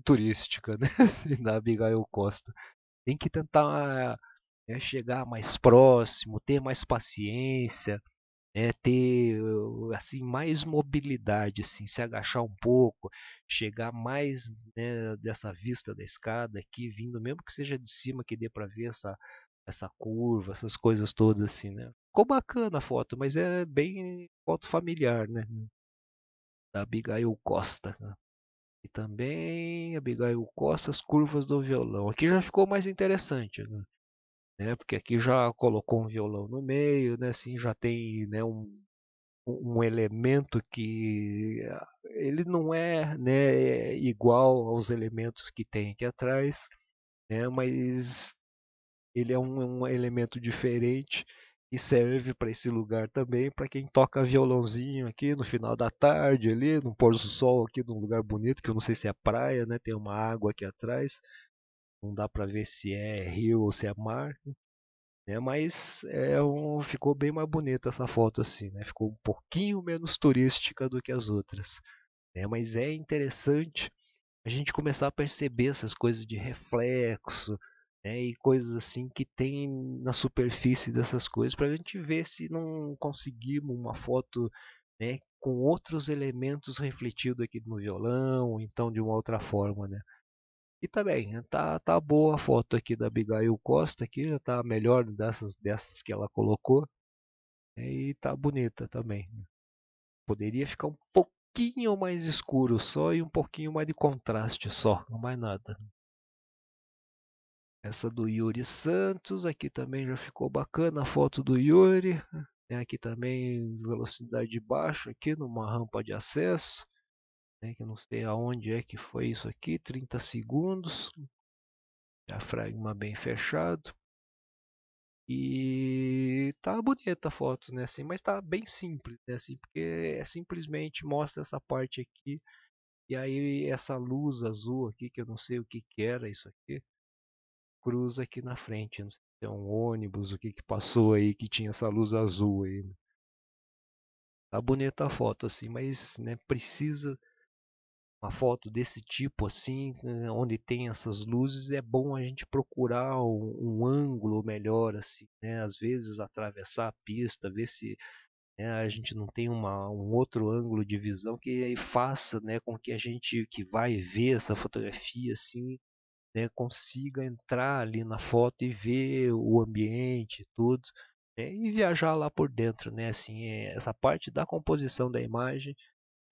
turística, né? Assim, da Abigail Costa. Tem que tentar né, chegar mais próximo, ter mais paciência, né, ter uh, assim mais mobilidade, assim, se agachar um pouco, chegar mais né, dessa vista da escada aqui, vindo mesmo que seja de cima que dê para ver essa essa curva, essas coisas todas assim, né? ficou bacana a foto, mas é bem foto familiar, né? Da Abigail Costa. Né? E também Abigail Costa, as curvas do violão. Aqui já ficou mais interessante, né? né? Porque aqui já colocou um violão no meio, né? Assim, já tem né, um, um elemento que eh, ele não é né, igual aos elementos que tem aqui atrás, né? Mas ele é um, um elemento diferente e serve para esse lugar também para quem toca violãozinho aqui no final da tarde ali no pôr do sol aqui num lugar bonito que eu não sei se é praia né tem uma água aqui atrás não dá para ver se é rio ou se é mar né mas é um ficou bem mais bonita essa foto assim né ficou um pouquinho menos turística do que as outras né mas é interessante a gente começar a perceber essas coisas de reflexo né, e coisas assim que tem na superfície dessas coisas para a gente ver se não conseguimos uma foto né, com outros elementos refletidos aqui no violão, ou então de uma outra forma, né? E também, tá, né, tá, tá boa a foto aqui da Abigail Costa, aqui já tá melhor dessas, dessas que ela colocou. Né, e tá bonita também. Né. Poderia ficar um pouquinho mais escuro só e um pouquinho mais de contraste só, não mais nada. Essa do Yuri Santos, aqui também já ficou bacana a foto do Yuri. Né, aqui também velocidade baixa, aqui numa rampa de acesso. Né? Que eu não sei aonde é que foi isso aqui, 30 segundos. Diafragma bem fechado. E tá bonita a foto, né? Assim, mas tá bem simples, né? Assim, porque é simplesmente mostra essa parte aqui e aí essa luz azul aqui que eu não sei o que, que era isso aqui, cruz aqui na frente. Não sei se é um ônibus, o que, que passou aí que tinha essa luz azul aí. Né? Tá bonita a foto assim, mas né, precisa uma foto desse tipo assim, né, onde tem essas luzes, é bom a gente procurar um, um ângulo melhor assim, né? Às vezes atravessar a pista, ver se né, a gente não tem uma, um outro ângulo de visão que faça né, com que a gente que vai ver essa fotografia assim né, consiga entrar ali na foto e ver o ambiente tudo né, e viajar lá por dentro né assim é, essa parte da composição da imagem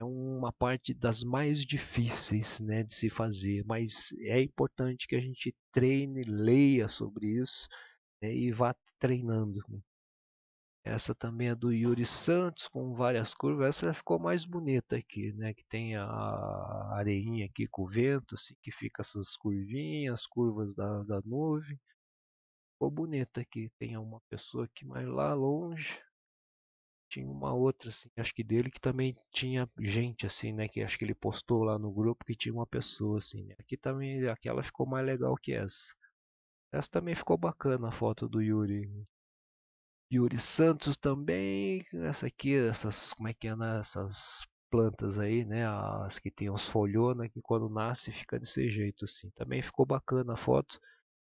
é uma parte das mais difíceis né de se fazer mas é importante que a gente treine leia sobre isso né, e vá treinando né. Essa também é do Yuri Santos, com várias curvas. Essa já ficou mais bonita aqui, né? Que tem a areinha aqui com o vento, assim, que fica essas curvinhas, curvas da, da nuvem. Ficou bonita aqui. Tem uma pessoa aqui mais lá longe. Tinha uma outra, assim, acho que dele, que também tinha gente, assim, né? Que acho que ele postou lá no grupo que tinha uma pessoa, assim. Né? Aqui também, aquela ficou mais legal que essa. Essa também ficou bacana a foto do Yuri. Né? Yuri Santos também. Essa aqui, essas, como é que é, né? essas plantas aí, né? As que tem uns folhona que quando nasce fica desse jeito assim. Também ficou bacana a foto.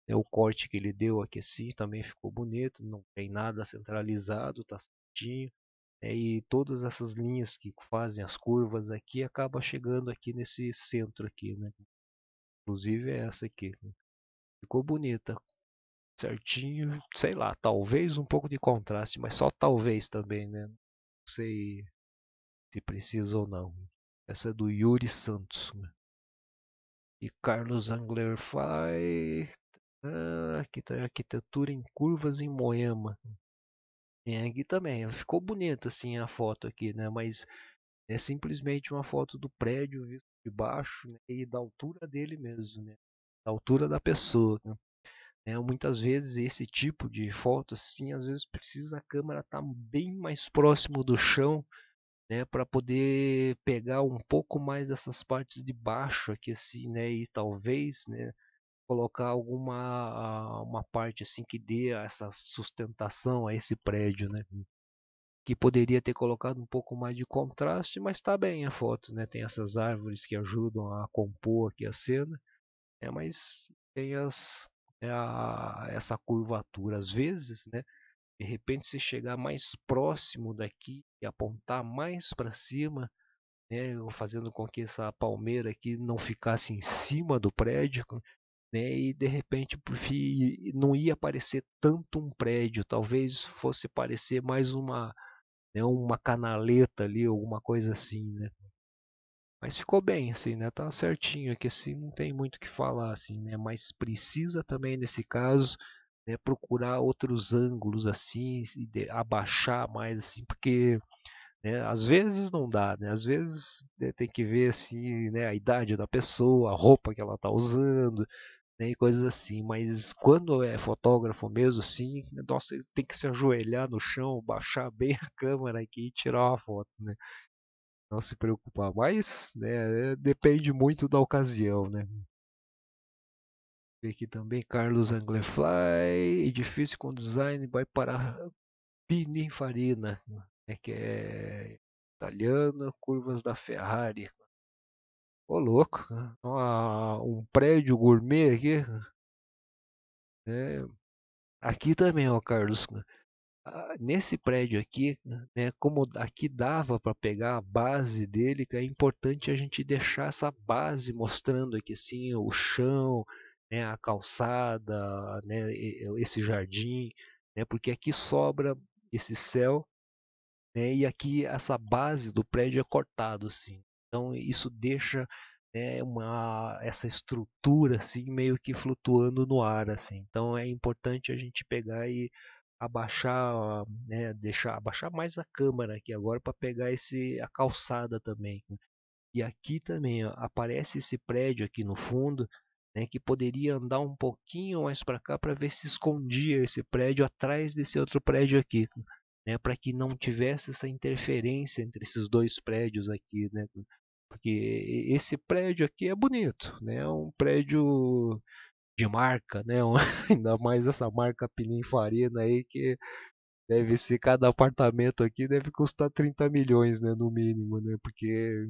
Né, o corte que ele deu aqui assim também ficou bonito. Não tem nada centralizado, tá certinho. Né, e todas essas linhas que fazem as curvas aqui acaba chegando aqui nesse centro aqui, né? Inclusive é essa aqui. Né. Ficou bonita certinho, sei lá, talvez um pouco de contraste, mas só talvez também, né? Não sei se precisa ou não. Essa é do Yuri Santos. Né? E Carlos Angler faz ah, aqui tá arquitetura em curvas em Moema. E aqui também, ficou bonita assim a foto aqui, né? Mas é simplesmente uma foto do prédio visto de baixo né? e da altura dele mesmo, né? Da altura da pessoa. Né? É, muitas vezes esse tipo de foto, sim, às vezes precisa a câmera estar tá bem mais próximo do chão, né, para poder pegar um pouco mais dessas partes de baixo aqui, assim, né, e talvez, né, colocar alguma uma parte assim que dê essa sustentação a esse prédio, né? Que poderia ter colocado um pouco mais de contraste, mas está bem a foto, né? Tem essas árvores que ajudam a compor aqui a cena, é Mas tem as é a, essa curvatura. Às vezes, né, de repente, se chegar mais próximo daqui e apontar mais para cima, né, fazendo com que essa palmeira aqui não ficasse em cima do prédio, né, e de repente não ia aparecer tanto um prédio, talvez fosse parecer mais uma né, uma canaleta ali, alguma coisa assim, né? Mas ficou bem, assim, né? Tá certinho aqui, é assim, não tem muito o que falar, assim, né? Mas precisa também, nesse caso, né, procurar outros ângulos, assim, de, abaixar mais, assim, porque né, às vezes não dá, né? Às vezes né, tem que ver, assim, né, a idade da pessoa, a roupa que ela tá usando, né, e coisas assim. Mas quando é fotógrafo mesmo, assim, nossa, tem que se ajoelhar no chão, baixar bem a câmera aqui e tirar uma foto, né? não se preocupar. mais né, depende muito da ocasião, né? Aqui também Carlos Anglefly, edifício é com design vai para Pininfarina, né, que é italiano, curvas da Ferrari. Ô louco, uma, um prédio gourmet aqui. Né? Aqui também, ó, Carlos. Ah, nesse prédio aqui, né, como aqui dava para pegar a base dele, é importante a gente deixar essa base mostrando aqui sim o chão, né, a calçada, né, esse jardim, né, porque aqui sobra esse céu, né, e aqui essa base do prédio é cortado assim. Então isso deixa né, uma essa estrutura assim meio que flutuando no ar assim. Então é importante a gente pegar e abaixar, né, deixar abaixar mais a câmera aqui agora para pegar esse a calçada também. Né. E aqui também ó, aparece esse prédio aqui no fundo, né, que poderia andar um pouquinho mais para cá para ver se escondia esse prédio atrás desse outro prédio aqui, né, para que não tivesse essa interferência entre esses dois prédios aqui, né? Porque esse prédio aqui é bonito, né? É um prédio de marca, né? Ainda mais essa marca Pininfarina aí que deve ser cada apartamento aqui deve custar 30 milhões, né, no mínimo, né? Porque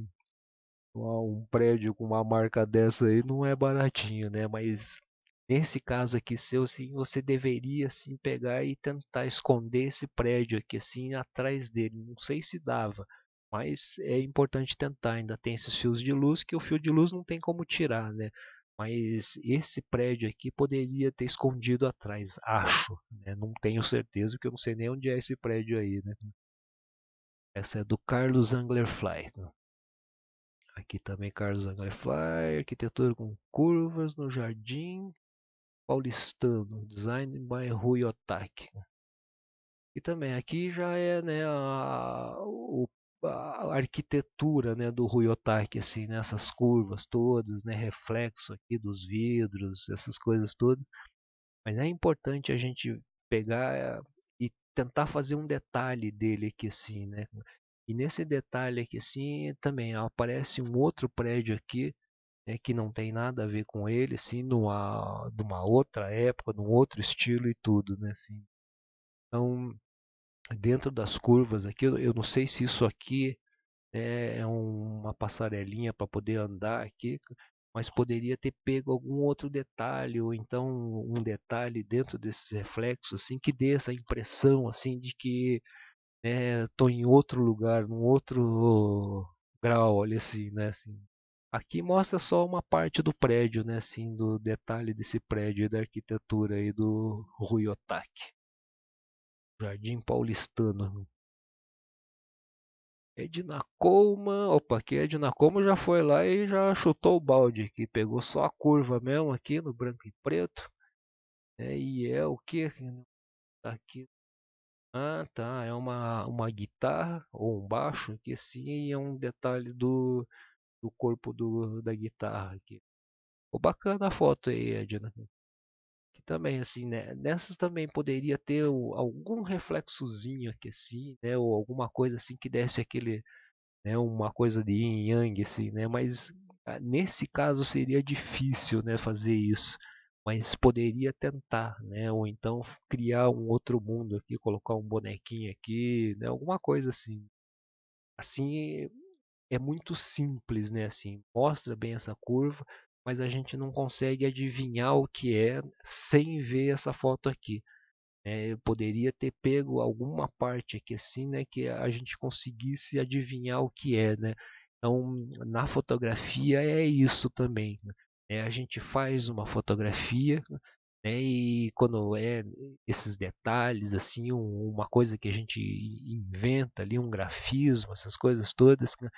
um prédio com uma marca dessa aí não é baratinho, né? Mas nesse caso aqui seu, sim, você deveria sim pegar e tentar esconder esse prédio aqui assim atrás dele. Não sei se dava, mas é importante tentar. Ainda tem esses fios de luz que o fio de luz não tem como tirar, né? mas esse prédio aqui poderia ter escondido atrás, acho. Né? Não tenho certeza, porque eu não sei nem onde é esse prédio aí. Né? Essa é do Carlos Anglerfly. Aqui também Carlos Anglerfly, arquitetura com curvas no jardim paulistano, design by Rui Otaki. E também aqui já é né, a, o a arquitetura né, do Ruiotaque assim, né, essas curvas todas, né, reflexo aqui dos vidros, essas coisas todas. Mas é importante a gente pegar eh, e tentar fazer um detalhe dele aqui, assim, né? E nesse detalhe aqui, assim, também aparece um outro prédio aqui, né, que não tem nada a ver com ele, assim, numa, numa outra época, num outro estilo e tudo, né? Assim. Então, dentro das curvas aqui, eu não sei se isso aqui é, é uma passarelinha para poder andar aqui, mas poderia ter pego algum outro detalhe ou então um detalhe dentro desses reflexos assim que dê essa impressão assim de que estou né, em outro lugar, num outro grau, olha assim, né? Assim. Aqui mostra só uma parte do prédio, né? Assim, do detalhe desse prédio e da arquitetura aí do Rui Otaki. Jardim Paulistano. Edna Colman, opa, aqui Edna Colman já foi lá e já chutou o balde aqui, pegou só a curva mesmo aqui no branco e preto. É, e é o que? Tá aqui. Ah, tá, é uma, uma guitarra ou um baixo aqui sim é um detalhe do, do corpo do, da guitarra aqui. bacana a foto aí, Edna também, assim, né? Nessas também poderia ter algum reflexozinho aqui, assim, né? Ou alguma coisa assim que desse aquele, né? Uma coisa de yin yang, assim, né? Mas ah, nesse caso seria difícil, né? Fazer isso. Mas poderia tentar, né? Ou então criar um outro mundo aqui, colocar um bonequinho aqui, né? Alguma coisa assim. Assim é muito simples, né? Assim, mostra bem essa curva, mas a gente não consegue adivinhar o que é sem ver essa foto aqui. É, eu poderia ter pego alguma parte aqui assim, né, que a gente conseguisse adivinhar o que é, né? Então, na fotografia é isso também. Né? A gente faz uma fotografia né? e quando é esses detalhes, assim, uma coisa que a gente inventa ali, um grafismo, essas coisas todas, né,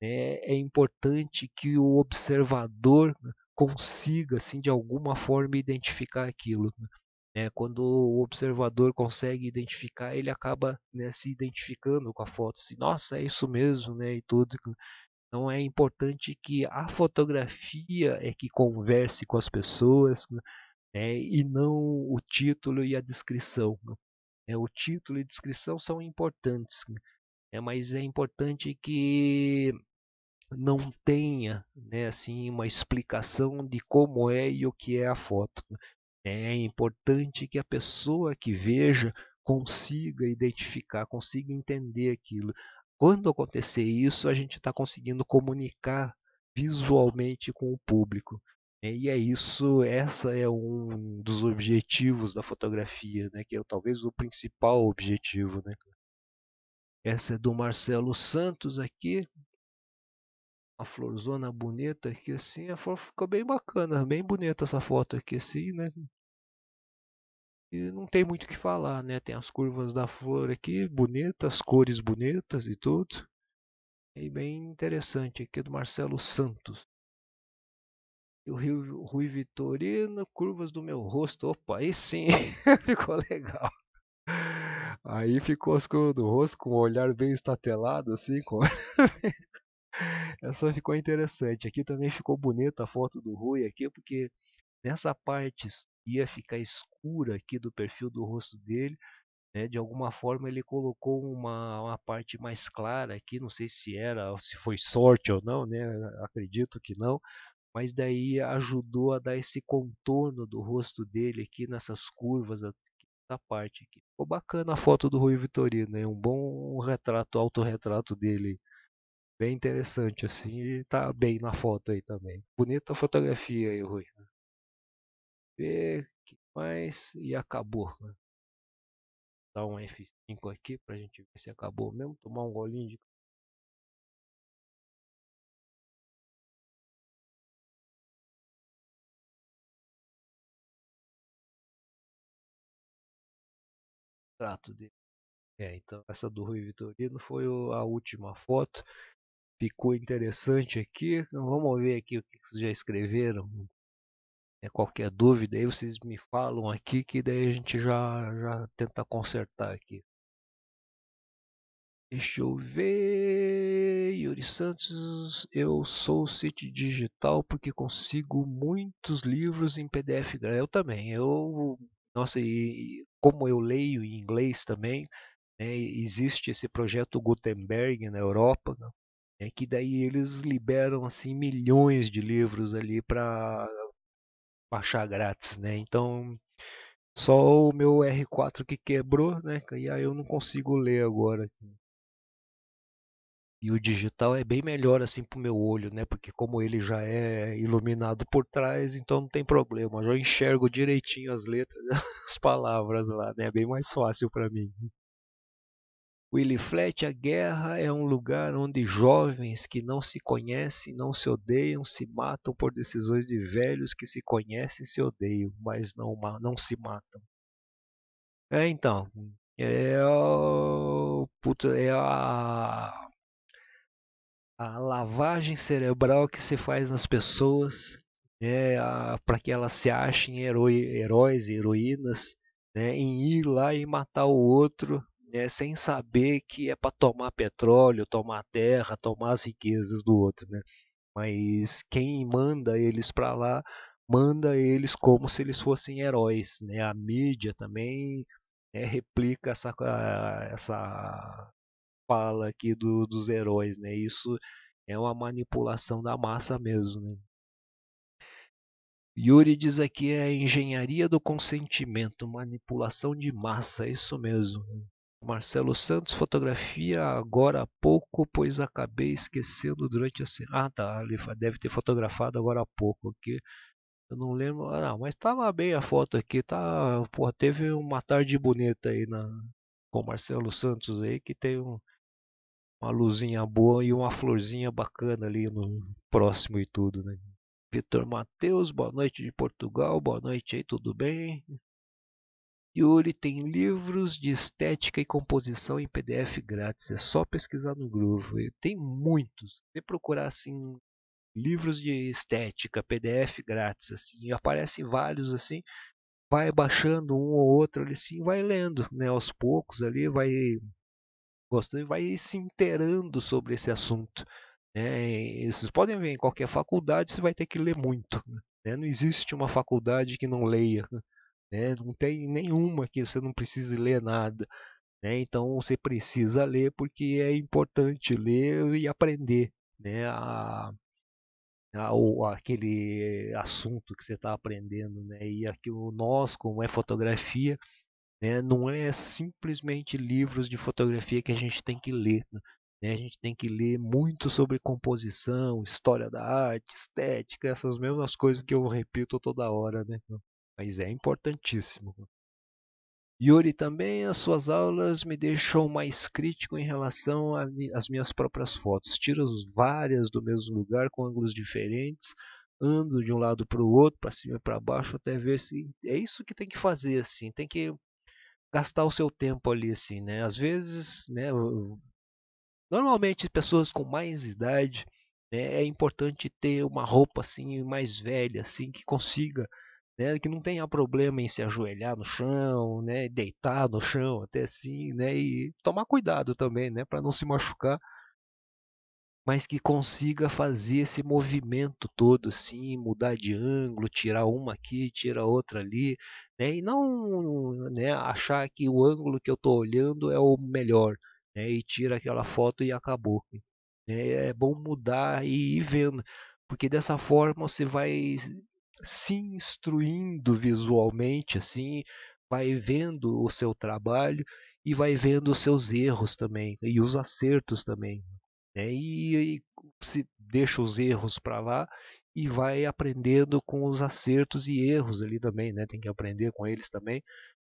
é, é importante que o observador né, consiga, assim, de alguma forma, identificar aquilo. Né. É, quando o observador consegue identificar, ele acaba né, se identificando com a foto, assim, nossa, é isso mesmo, né, e tudo. Então é importante que a fotografia é que converse com as pessoas, né, é, e não o título e a descrição. Né? É, o título e descrição são importantes, né. É, mas é importante que não tenha né, assim uma explicação de como é e o que é a foto. Né. É importante que a pessoa que veja consiga identificar, consiga entender aquilo. Quando acontecer isso, a gente está conseguindo comunicar visualmente com o público. Né, e é isso, essa é um dos objetivos da fotografia, né? que é talvez o principal objetivo. Né? Essa é do Marcelo Santos aqui. Uma florzona bonita aqui assim. A flor ficou bem bacana, bem bonita essa foto aqui assim, né? E não tem muito o que falar, né? Tem as curvas da flor aqui, bonitas, cores bonitas e tudo. E bem interessante aqui é do Marcelo Santos. E o Rio, Rui Vitorino, curvas do meu rosto. Opa, aí sim, ficou legal. Aí ficou escuro do rosto, com o olhar bem estatelado, assim, com... Essa é, ficou interessante. Aqui também ficou bonita a foto do Rui aqui, porque nessa parte ia ficar escura aqui do perfil do rosto dele. Né? De alguma forma ele colocou uma, uma parte mais clara aqui, não sei se era, se foi sorte ou não, né? Acredito que não. Mas daí ajudou a dar esse contorno do rosto dele aqui nessas curvas da parte aqui. Ficou bacana a foto do Rui Vitorino, né? um bom retrato, autorretrato dele. Bem interessante, assim, e tá bem na foto aí também. Bonita fotografia aí, Rui. Ver que mais e acabou. Né? Dar um F5 aqui pra gente ver se acabou mesmo. Tomar um golinho de retrato dele. É, então essa do Rui Vitorino foi a última foto. Ficou interessante aqui. Então, vamos ver aqui o que vocês já escreveram. É, qualquer dúvida aí vocês me falam aqui que daí a gente já, já tenta consertar aqui. Deixa eu ver. Yuri Santos, eu sou City Digital porque consigo muitos livros em PDF. Eu também. Eu nossa, e, e como eu leio em inglês também, né, existe esse projeto Gutenberg na Europa, né, é que daí eles liberam assim milhões de livros ali para baixar grátis, né? Então só o meu R4 que quebrou, né? E aí eu não consigo ler agora. E o digital é bem melhor assim para o meu olho, né? Porque como ele já é iluminado por trás, então não tem problema. Eu enxergo direitinho as letras, as palavras lá, né? É bem mais fácil para mim. Willy Flett, a guerra é um lugar onde jovens que não se conhecem, não se odeiam, se matam por decisões de velhos que se conhecem e se odeiam, mas não, não se matam. É então, é, o, é a a lavagem cerebral que se faz nas pessoas né, para que elas se achem heroi, heróis e heroínas né, em ir lá e matar o outro né, sem saber que é para tomar petróleo, tomar terra, tomar as riquezas do outro. Né? Mas quem manda eles para lá, manda eles como se eles fossem heróis. Né? A mídia também né, replica essa, essa fala aqui do, dos heróis, né? Isso é uma manipulação da massa mesmo, né? Yuri diz aqui é a engenharia do consentimento, manipulação de massa, isso mesmo. Marcelo Santos, fotografia agora há pouco, pois acabei esquecendo durante a semana. Ah, tá, ele deve ter fotografado agora há pouco aqui. Eu não lembro, ah, não, mas tava bem a foto aqui, tá? Porra, teve uma tarde bonita aí na com Marcelo Santos aí que tem um uma luzinha boa e uma florzinha bacana ali no próximo e tudo, né? Vitor Matheus, boa noite de Portugal, boa noite aí, tudo bem? Yuri tem livros de estética e composição em PDF grátis, é só pesquisar no Groove. Tem muitos. Se procurar assim livros de estética, PDF grátis assim, aparecem vários assim. Vai baixando um ou outro ali sim, vai lendo, né, aos poucos ali, vai gostando e vai se inteirando sobre esse assunto. Né? Vocês podem ver em qualquer faculdade, você vai ter que ler muito. Né? Não existe uma faculdade que não leia. Né? Não tem nenhuma que você não precise ler nada. Né? Então você precisa ler porque é importante ler e aprender né? a, a, ou aquele assunto que você está aprendendo. Né? E aqui nós, como é fotografia, né? Não é simplesmente livros de fotografia que a gente tem que ler. Né? A gente tem que ler muito sobre composição, história da arte, estética, essas mesmas coisas que eu repito toda hora. Né? Então, mas é importantíssimo. Yuri também, as suas aulas me deixam mais crítico em relação às minhas próprias fotos. Tiro várias do mesmo lugar com ângulos diferentes, ando de um lado para o outro, para cima e para baixo, até ver se é isso que tem que fazer assim. Tem que gastar o seu tempo ali, assim, né? Às vezes, né? Normalmente pessoas com mais idade né, é importante ter uma roupa assim mais velha, assim que consiga, né, que não tenha problema em se ajoelhar no chão, né, deitar no chão, até assim, né, e tomar cuidado também, né, para não se machucar mas que consiga fazer esse movimento todo assim, mudar de ângulo, tirar uma aqui, tirar outra ali, né? E não né, achar que o ângulo que eu estou olhando é o melhor, né? E tira aquela foto e acabou. Né? É bom mudar e ir vendo, porque dessa forma você vai se instruindo visualmente assim, vai vendo o seu trabalho e vai vendo os seus erros também e os acertos também. Né? E, e se deixa os erros para lá e vai aprendendo com os acertos e erros ali também, né? Tem que aprender com eles também,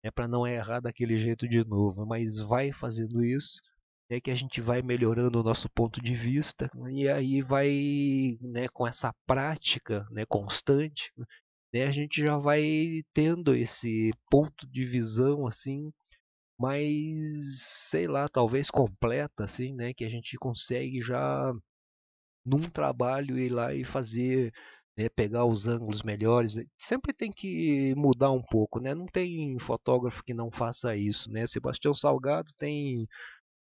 né? Para não errar daquele jeito de novo. Mas vai fazendo isso, né? Que a gente vai melhorando o nosso ponto de vista e aí vai, né? Com essa prática, né? Constante, né? A gente já vai tendo esse ponto de visão assim mas sei lá, talvez completa, assim, né? Que a gente consegue já num trabalho ir lá e fazer, né? pegar os ângulos melhores. Né. Sempre tem que mudar um pouco, né? Não tem fotógrafo que não faça isso, né? Sebastião Salgado tem,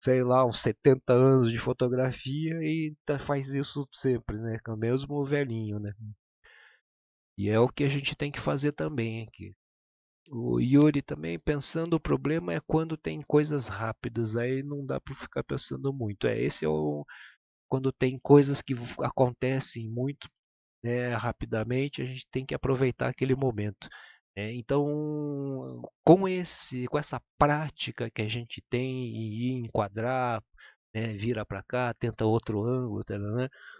sei lá, uns 70 anos de fotografia e tá, faz isso sempre, né? Mesmo velhinho, né? E é o que a gente tem que fazer também aqui o Yuri também pensando o problema é quando tem coisas rápidas aí não dá para ficar pensando muito é esse é o quando tem coisas que acontecem muito né, rapidamente a gente tem que aproveitar aquele momento né. então com esse com essa prática que a gente tem e enquadrar né, vira para cá tenta outro ângulo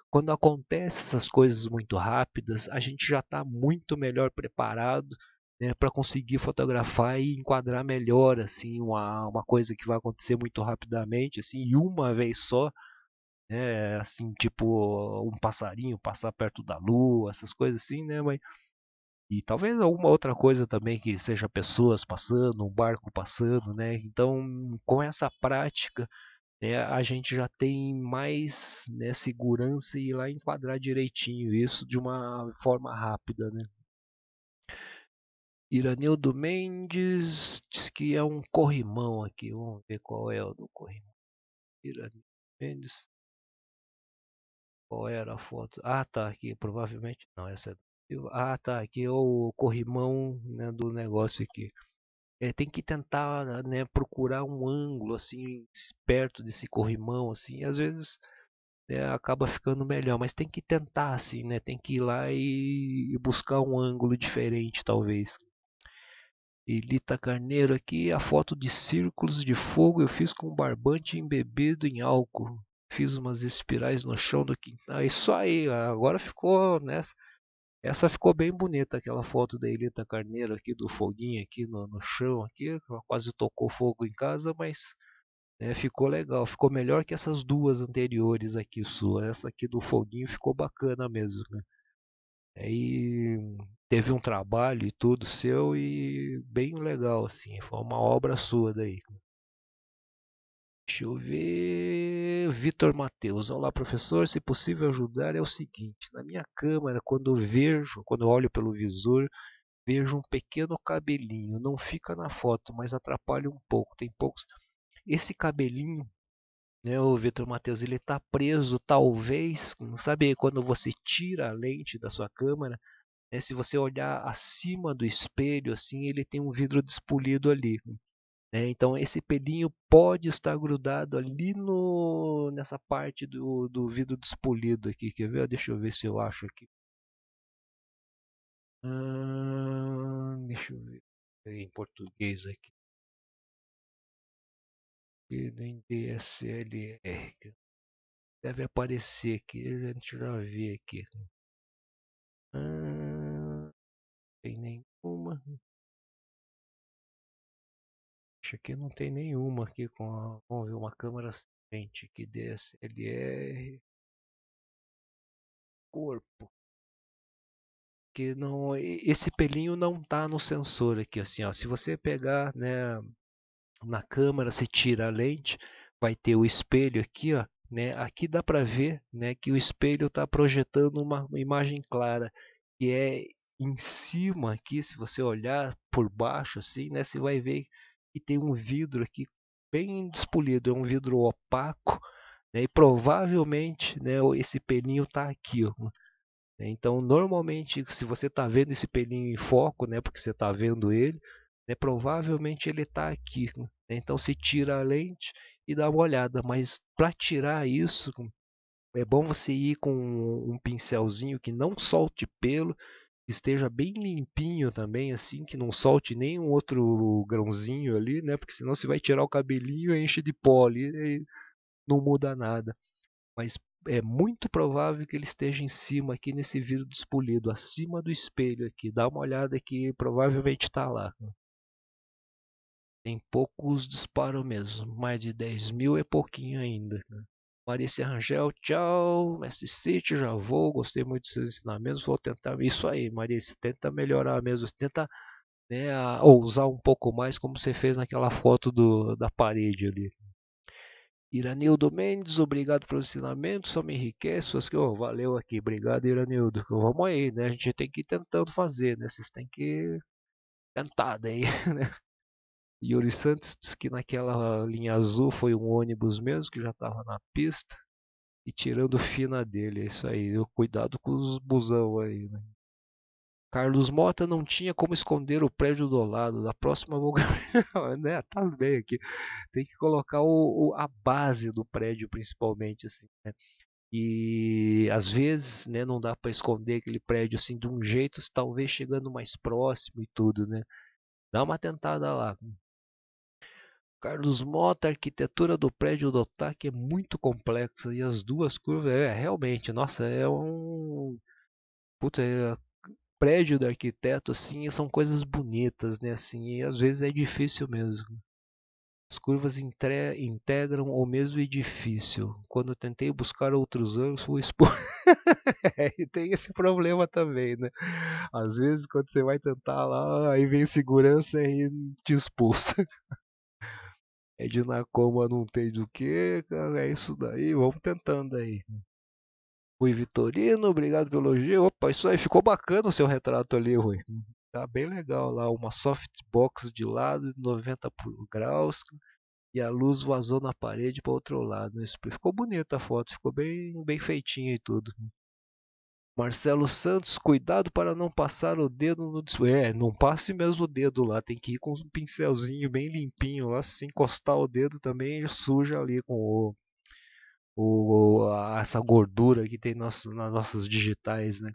quando acontecem essas coisas muito rápidas a gente já está muito melhor preparado né, para conseguir fotografar e enquadrar melhor assim uma, uma coisa que vai acontecer muito rapidamente assim e uma vez só né, assim tipo um passarinho passar perto da lua essas coisas assim né mas e talvez alguma outra coisa também que seja pessoas passando um barco passando né então com essa prática né, a gente já tem mais né, segurança e ir lá enquadrar direitinho isso de uma forma rápida né Iranildo Mendes diz que é um corrimão aqui. Vamos ver qual é o do corrimão. Iranildo Mendes. Qual era a foto? Ah, tá aqui. Provavelmente não. Essa é ah, tá, aqui é o corrimão né, do negócio aqui. É, tem que tentar né, procurar um ângulo assim perto desse corrimão assim. Às vezes né, acaba ficando melhor, mas tem que tentar assim, né? Tem que ir lá e, e buscar um ângulo diferente, talvez. Elita Carneiro aqui, a foto de círculos de fogo eu fiz com barbante embebido em álcool. Fiz umas espirais no chão do quintal. Isso aí, agora ficou nessa. Né, essa ficou bem bonita, aquela foto da Elita Carneiro aqui, do foguinho aqui no, no chão aqui. Ela quase tocou fogo em casa, mas né, ficou legal. Ficou melhor que essas duas anteriores aqui sua. Essa aqui do foguinho ficou bacana mesmo. Né? Aí teve um trabalho e tudo seu e bem legal, assim, foi uma obra sua daí. Deixa eu ver. Vitor Matheus. Olá, professor. Se possível ajudar, é o seguinte: na minha câmera, quando eu vejo, quando eu olho pelo visor, vejo um pequeno cabelinho. Não fica na foto, mas atrapalha um pouco. Tem poucos. Esse cabelinho, né, o Vitor Matheus, ele está preso, talvez. Sabe quando você tira a lente da sua câmera? Né? Se você olhar acima do espelho, assim, ele tem um vidro despolido ali. Né? Então esse pelinho pode estar grudado ali no, nessa parte do, do vidro despolido aqui. Quer ver? Deixa eu ver se eu acho aqui. Hum, deixa eu ver é em português aqui. Em DSLR. Deve aparecer aqui. A gente já vê aqui. Hum. Tem nenhuma. Acho que não tem nenhuma aqui com a... Vamos ver uma câmera seguinte que DSLR. Corpo. Que não. Esse pelinho não tá no sensor aqui, assim, ó. Se você pegar, né? Na câmera, se tira a lente, vai ter o espelho aqui, ó. Né? Aqui dá para ver né, que o espelho está projetando uma imagem clara, que é em cima aqui, se você olhar por baixo assim, né, você vai ver que tem um vidro aqui bem despolido, é um vidro opaco, né, e provavelmente né, esse pelinho está aqui. Ó. Né. Então, normalmente, se você está vendo esse pelinho em foco, né, porque você está vendo ele, né, provavelmente ele está aqui. Né? Então, se tira a lente e dá uma olhada, mas para tirar isso, é bom você ir com um pincelzinho que não solte pelo esteja bem limpinho também, assim, que não solte nenhum outro grãozinho ali, né? Porque senão você vai tirar o cabelinho e enche de pó ali e não muda nada. Mas é muito provável que ele esteja em cima aqui nesse vidro despolido, acima do espelho aqui. Dá uma olhada que provavelmente está lá. Tem poucos disparos mesmo, mais de 10 mil é pouquinho ainda. Né. Marícia Rangel, tchau, mestre City, já vou, gostei muito dos seus ensinamentos, vou tentar, isso aí, Marícia, tenta melhorar mesmo, tenta né, a, ousar um pouco mais como você fez naquela foto do, da parede ali. Iranildo Mendes, obrigado pelos ensinamentos, só me enriquece, que oh, valeu aqui, obrigado Iranildo, vamos aí, né, a gente tem que ir tentando fazer, né, vocês têm que tentar daí, né. Yuri Santos disse que naquela linha azul foi um ônibus mesmo que já estava na pista e tirando fina dele, é isso aí. Cuidado com os busão aí, né? Carlos Mota não tinha como esconder o prédio do lado. Da próxima vou né? Tá bem aqui. Tem que colocar o, o, a base do prédio principalmente assim, né? E às vezes, né, não dá para esconder aquele prédio assim de um jeito, talvez chegando mais próximo e tudo, né? Dá uma tentada lá, Carlos Mota, a arquitetura do prédio do TAC é muito complexa e as duas curvas, é realmente, nossa, é um. Puta, é, prédio do arquiteto, assim, são coisas bonitas, né? Assim, e às vezes é difícil mesmo. As curvas entre... integram o mesmo edifício. Quando tentei buscar outros anos, fui expor. e tem esse problema também, né? Às vezes, quando você vai tentar lá, aí vem segurança e te expulsa. É de Nakoma, não tem do que, cara, é isso daí, vamos tentando aí. Rui Vitorino, obrigado pelo elogio. Opa, isso aí ficou bacana o seu retrato ali, Rui. Tá bem legal lá, uma softbox de lado, 90 graus, e a luz vazou na parede para outro lado. Né? Ficou bonita a foto, ficou bem, bem feitinha e tudo. Marcelo Santos, cuidado para não passar o dedo no display. É, não passe mesmo o dedo lá, tem que ir com um pincelzinho bem limpinho lá. Se encostar o dedo também suja ali com o, o, a, essa gordura que tem nas, nas nossas digitais, né?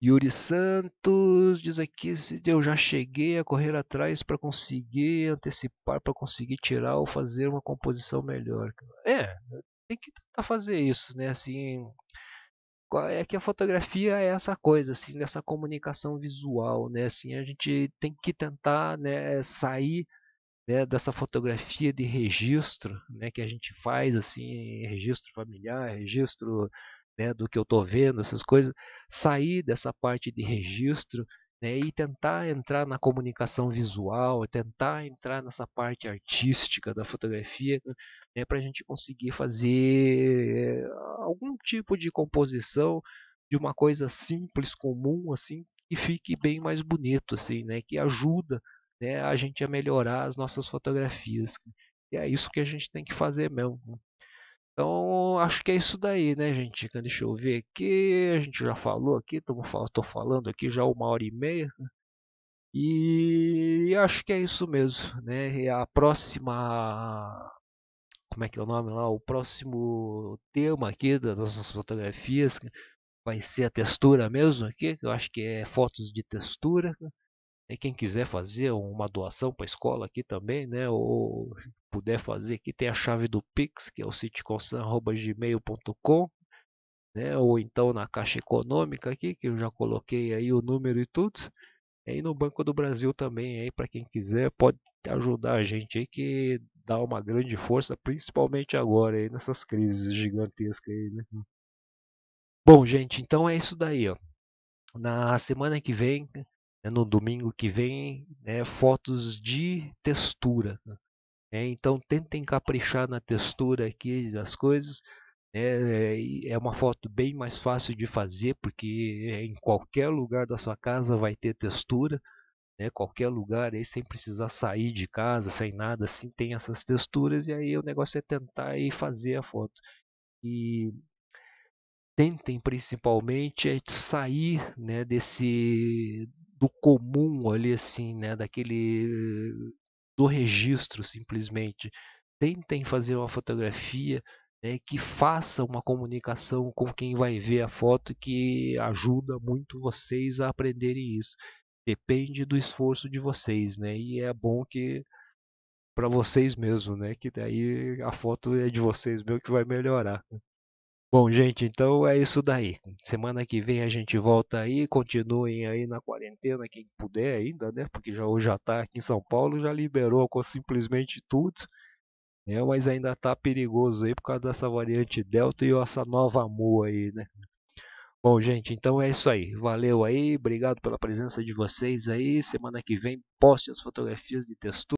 Yuri Santos diz aqui: eu já cheguei a correr atrás para conseguir antecipar, para conseguir tirar ou fazer uma composição melhor. É, tem que tentar fazer isso, né? Assim, é que a fotografia é essa coisa assim dessa comunicação visual né assim a gente tem que tentar né sair né, dessa fotografia de registro né que a gente faz assim registro familiar registro né, do que eu estou vendo essas coisas sair dessa parte de registro né, e tentar entrar na comunicação visual, tentar entrar nessa parte artística da fotografia, né, para a gente conseguir fazer algum tipo de composição de uma coisa simples, comum, assim, que fique bem mais bonito, assim, né, que ajuda né, a gente a melhorar as nossas fotografias. E é isso que a gente tem que fazer mesmo. Então, acho que é isso daí, né, gente? Então, deixa eu ver aqui. A gente já falou aqui, estou falando aqui já uma hora e meia. E acho que é isso mesmo, né? E a próxima. Como é que é o nome lá? O próximo tema aqui das nossas fotografias vai ser a textura mesmo aqui, que eu acho que é fotos de textura. Né? E quem quiser fazer uma doação para a escola aqui também, né? Ou puder fazer aqui, tem a chave do Pix, que é o sitconsan.gmail.com, né? Ou então na Caixa Econômica aqui, que eu já coloquei aí o número e tudo. E no Banco do Brasil também, aí para quem quiser, pode ajudar a gente aí que dá uma grande força, principalmente agora aí nessas crises gigantescas aí, né? Bom, gente, então é isso daí, ó. Na semana que vem né, no domingo que vem, né, fotos de textura. Né? É, então tentem caprichar na textura aqui das coisas. Né, é, é uma foto bem mais fácil de fazer, porque em qualquer lugar da sua casa vai ter textura. Né, qualquer lugar aí sem precisar sair de casa, sem nada, assim tem essas texturas e aí o negócio é tentar e fazer a foto. E tentem principalmente é sair, né, desse do comum ali assim, né, daquele do registro simplesmente. Tentem fazer uma fotografia né, que faça uma comunicação com quem vai ver a foto que ajuda muito vocês a aprenderem isso. Depende do esforço de vocês, né? E é bom que para vocês mesmo, né? Que daí a foto é de vocês mesmo que vai melhorar. Né. Bom, gente, então é isso daí. Semana que vem a gente volta aí, continuem aí na quarentena quem puder ainda, né? Porque já hoje já tá aqui em São Paulo, já liberou com simplesmente tudo, né? Mas ainda tá perigoso aí por causa dessa variante Delta e essa nova MU aí, né? Bom, gente, então é isso aí. Valeu aí, obrigado pela presença de vocês aí. Semana que vem poste as fotografias de textura.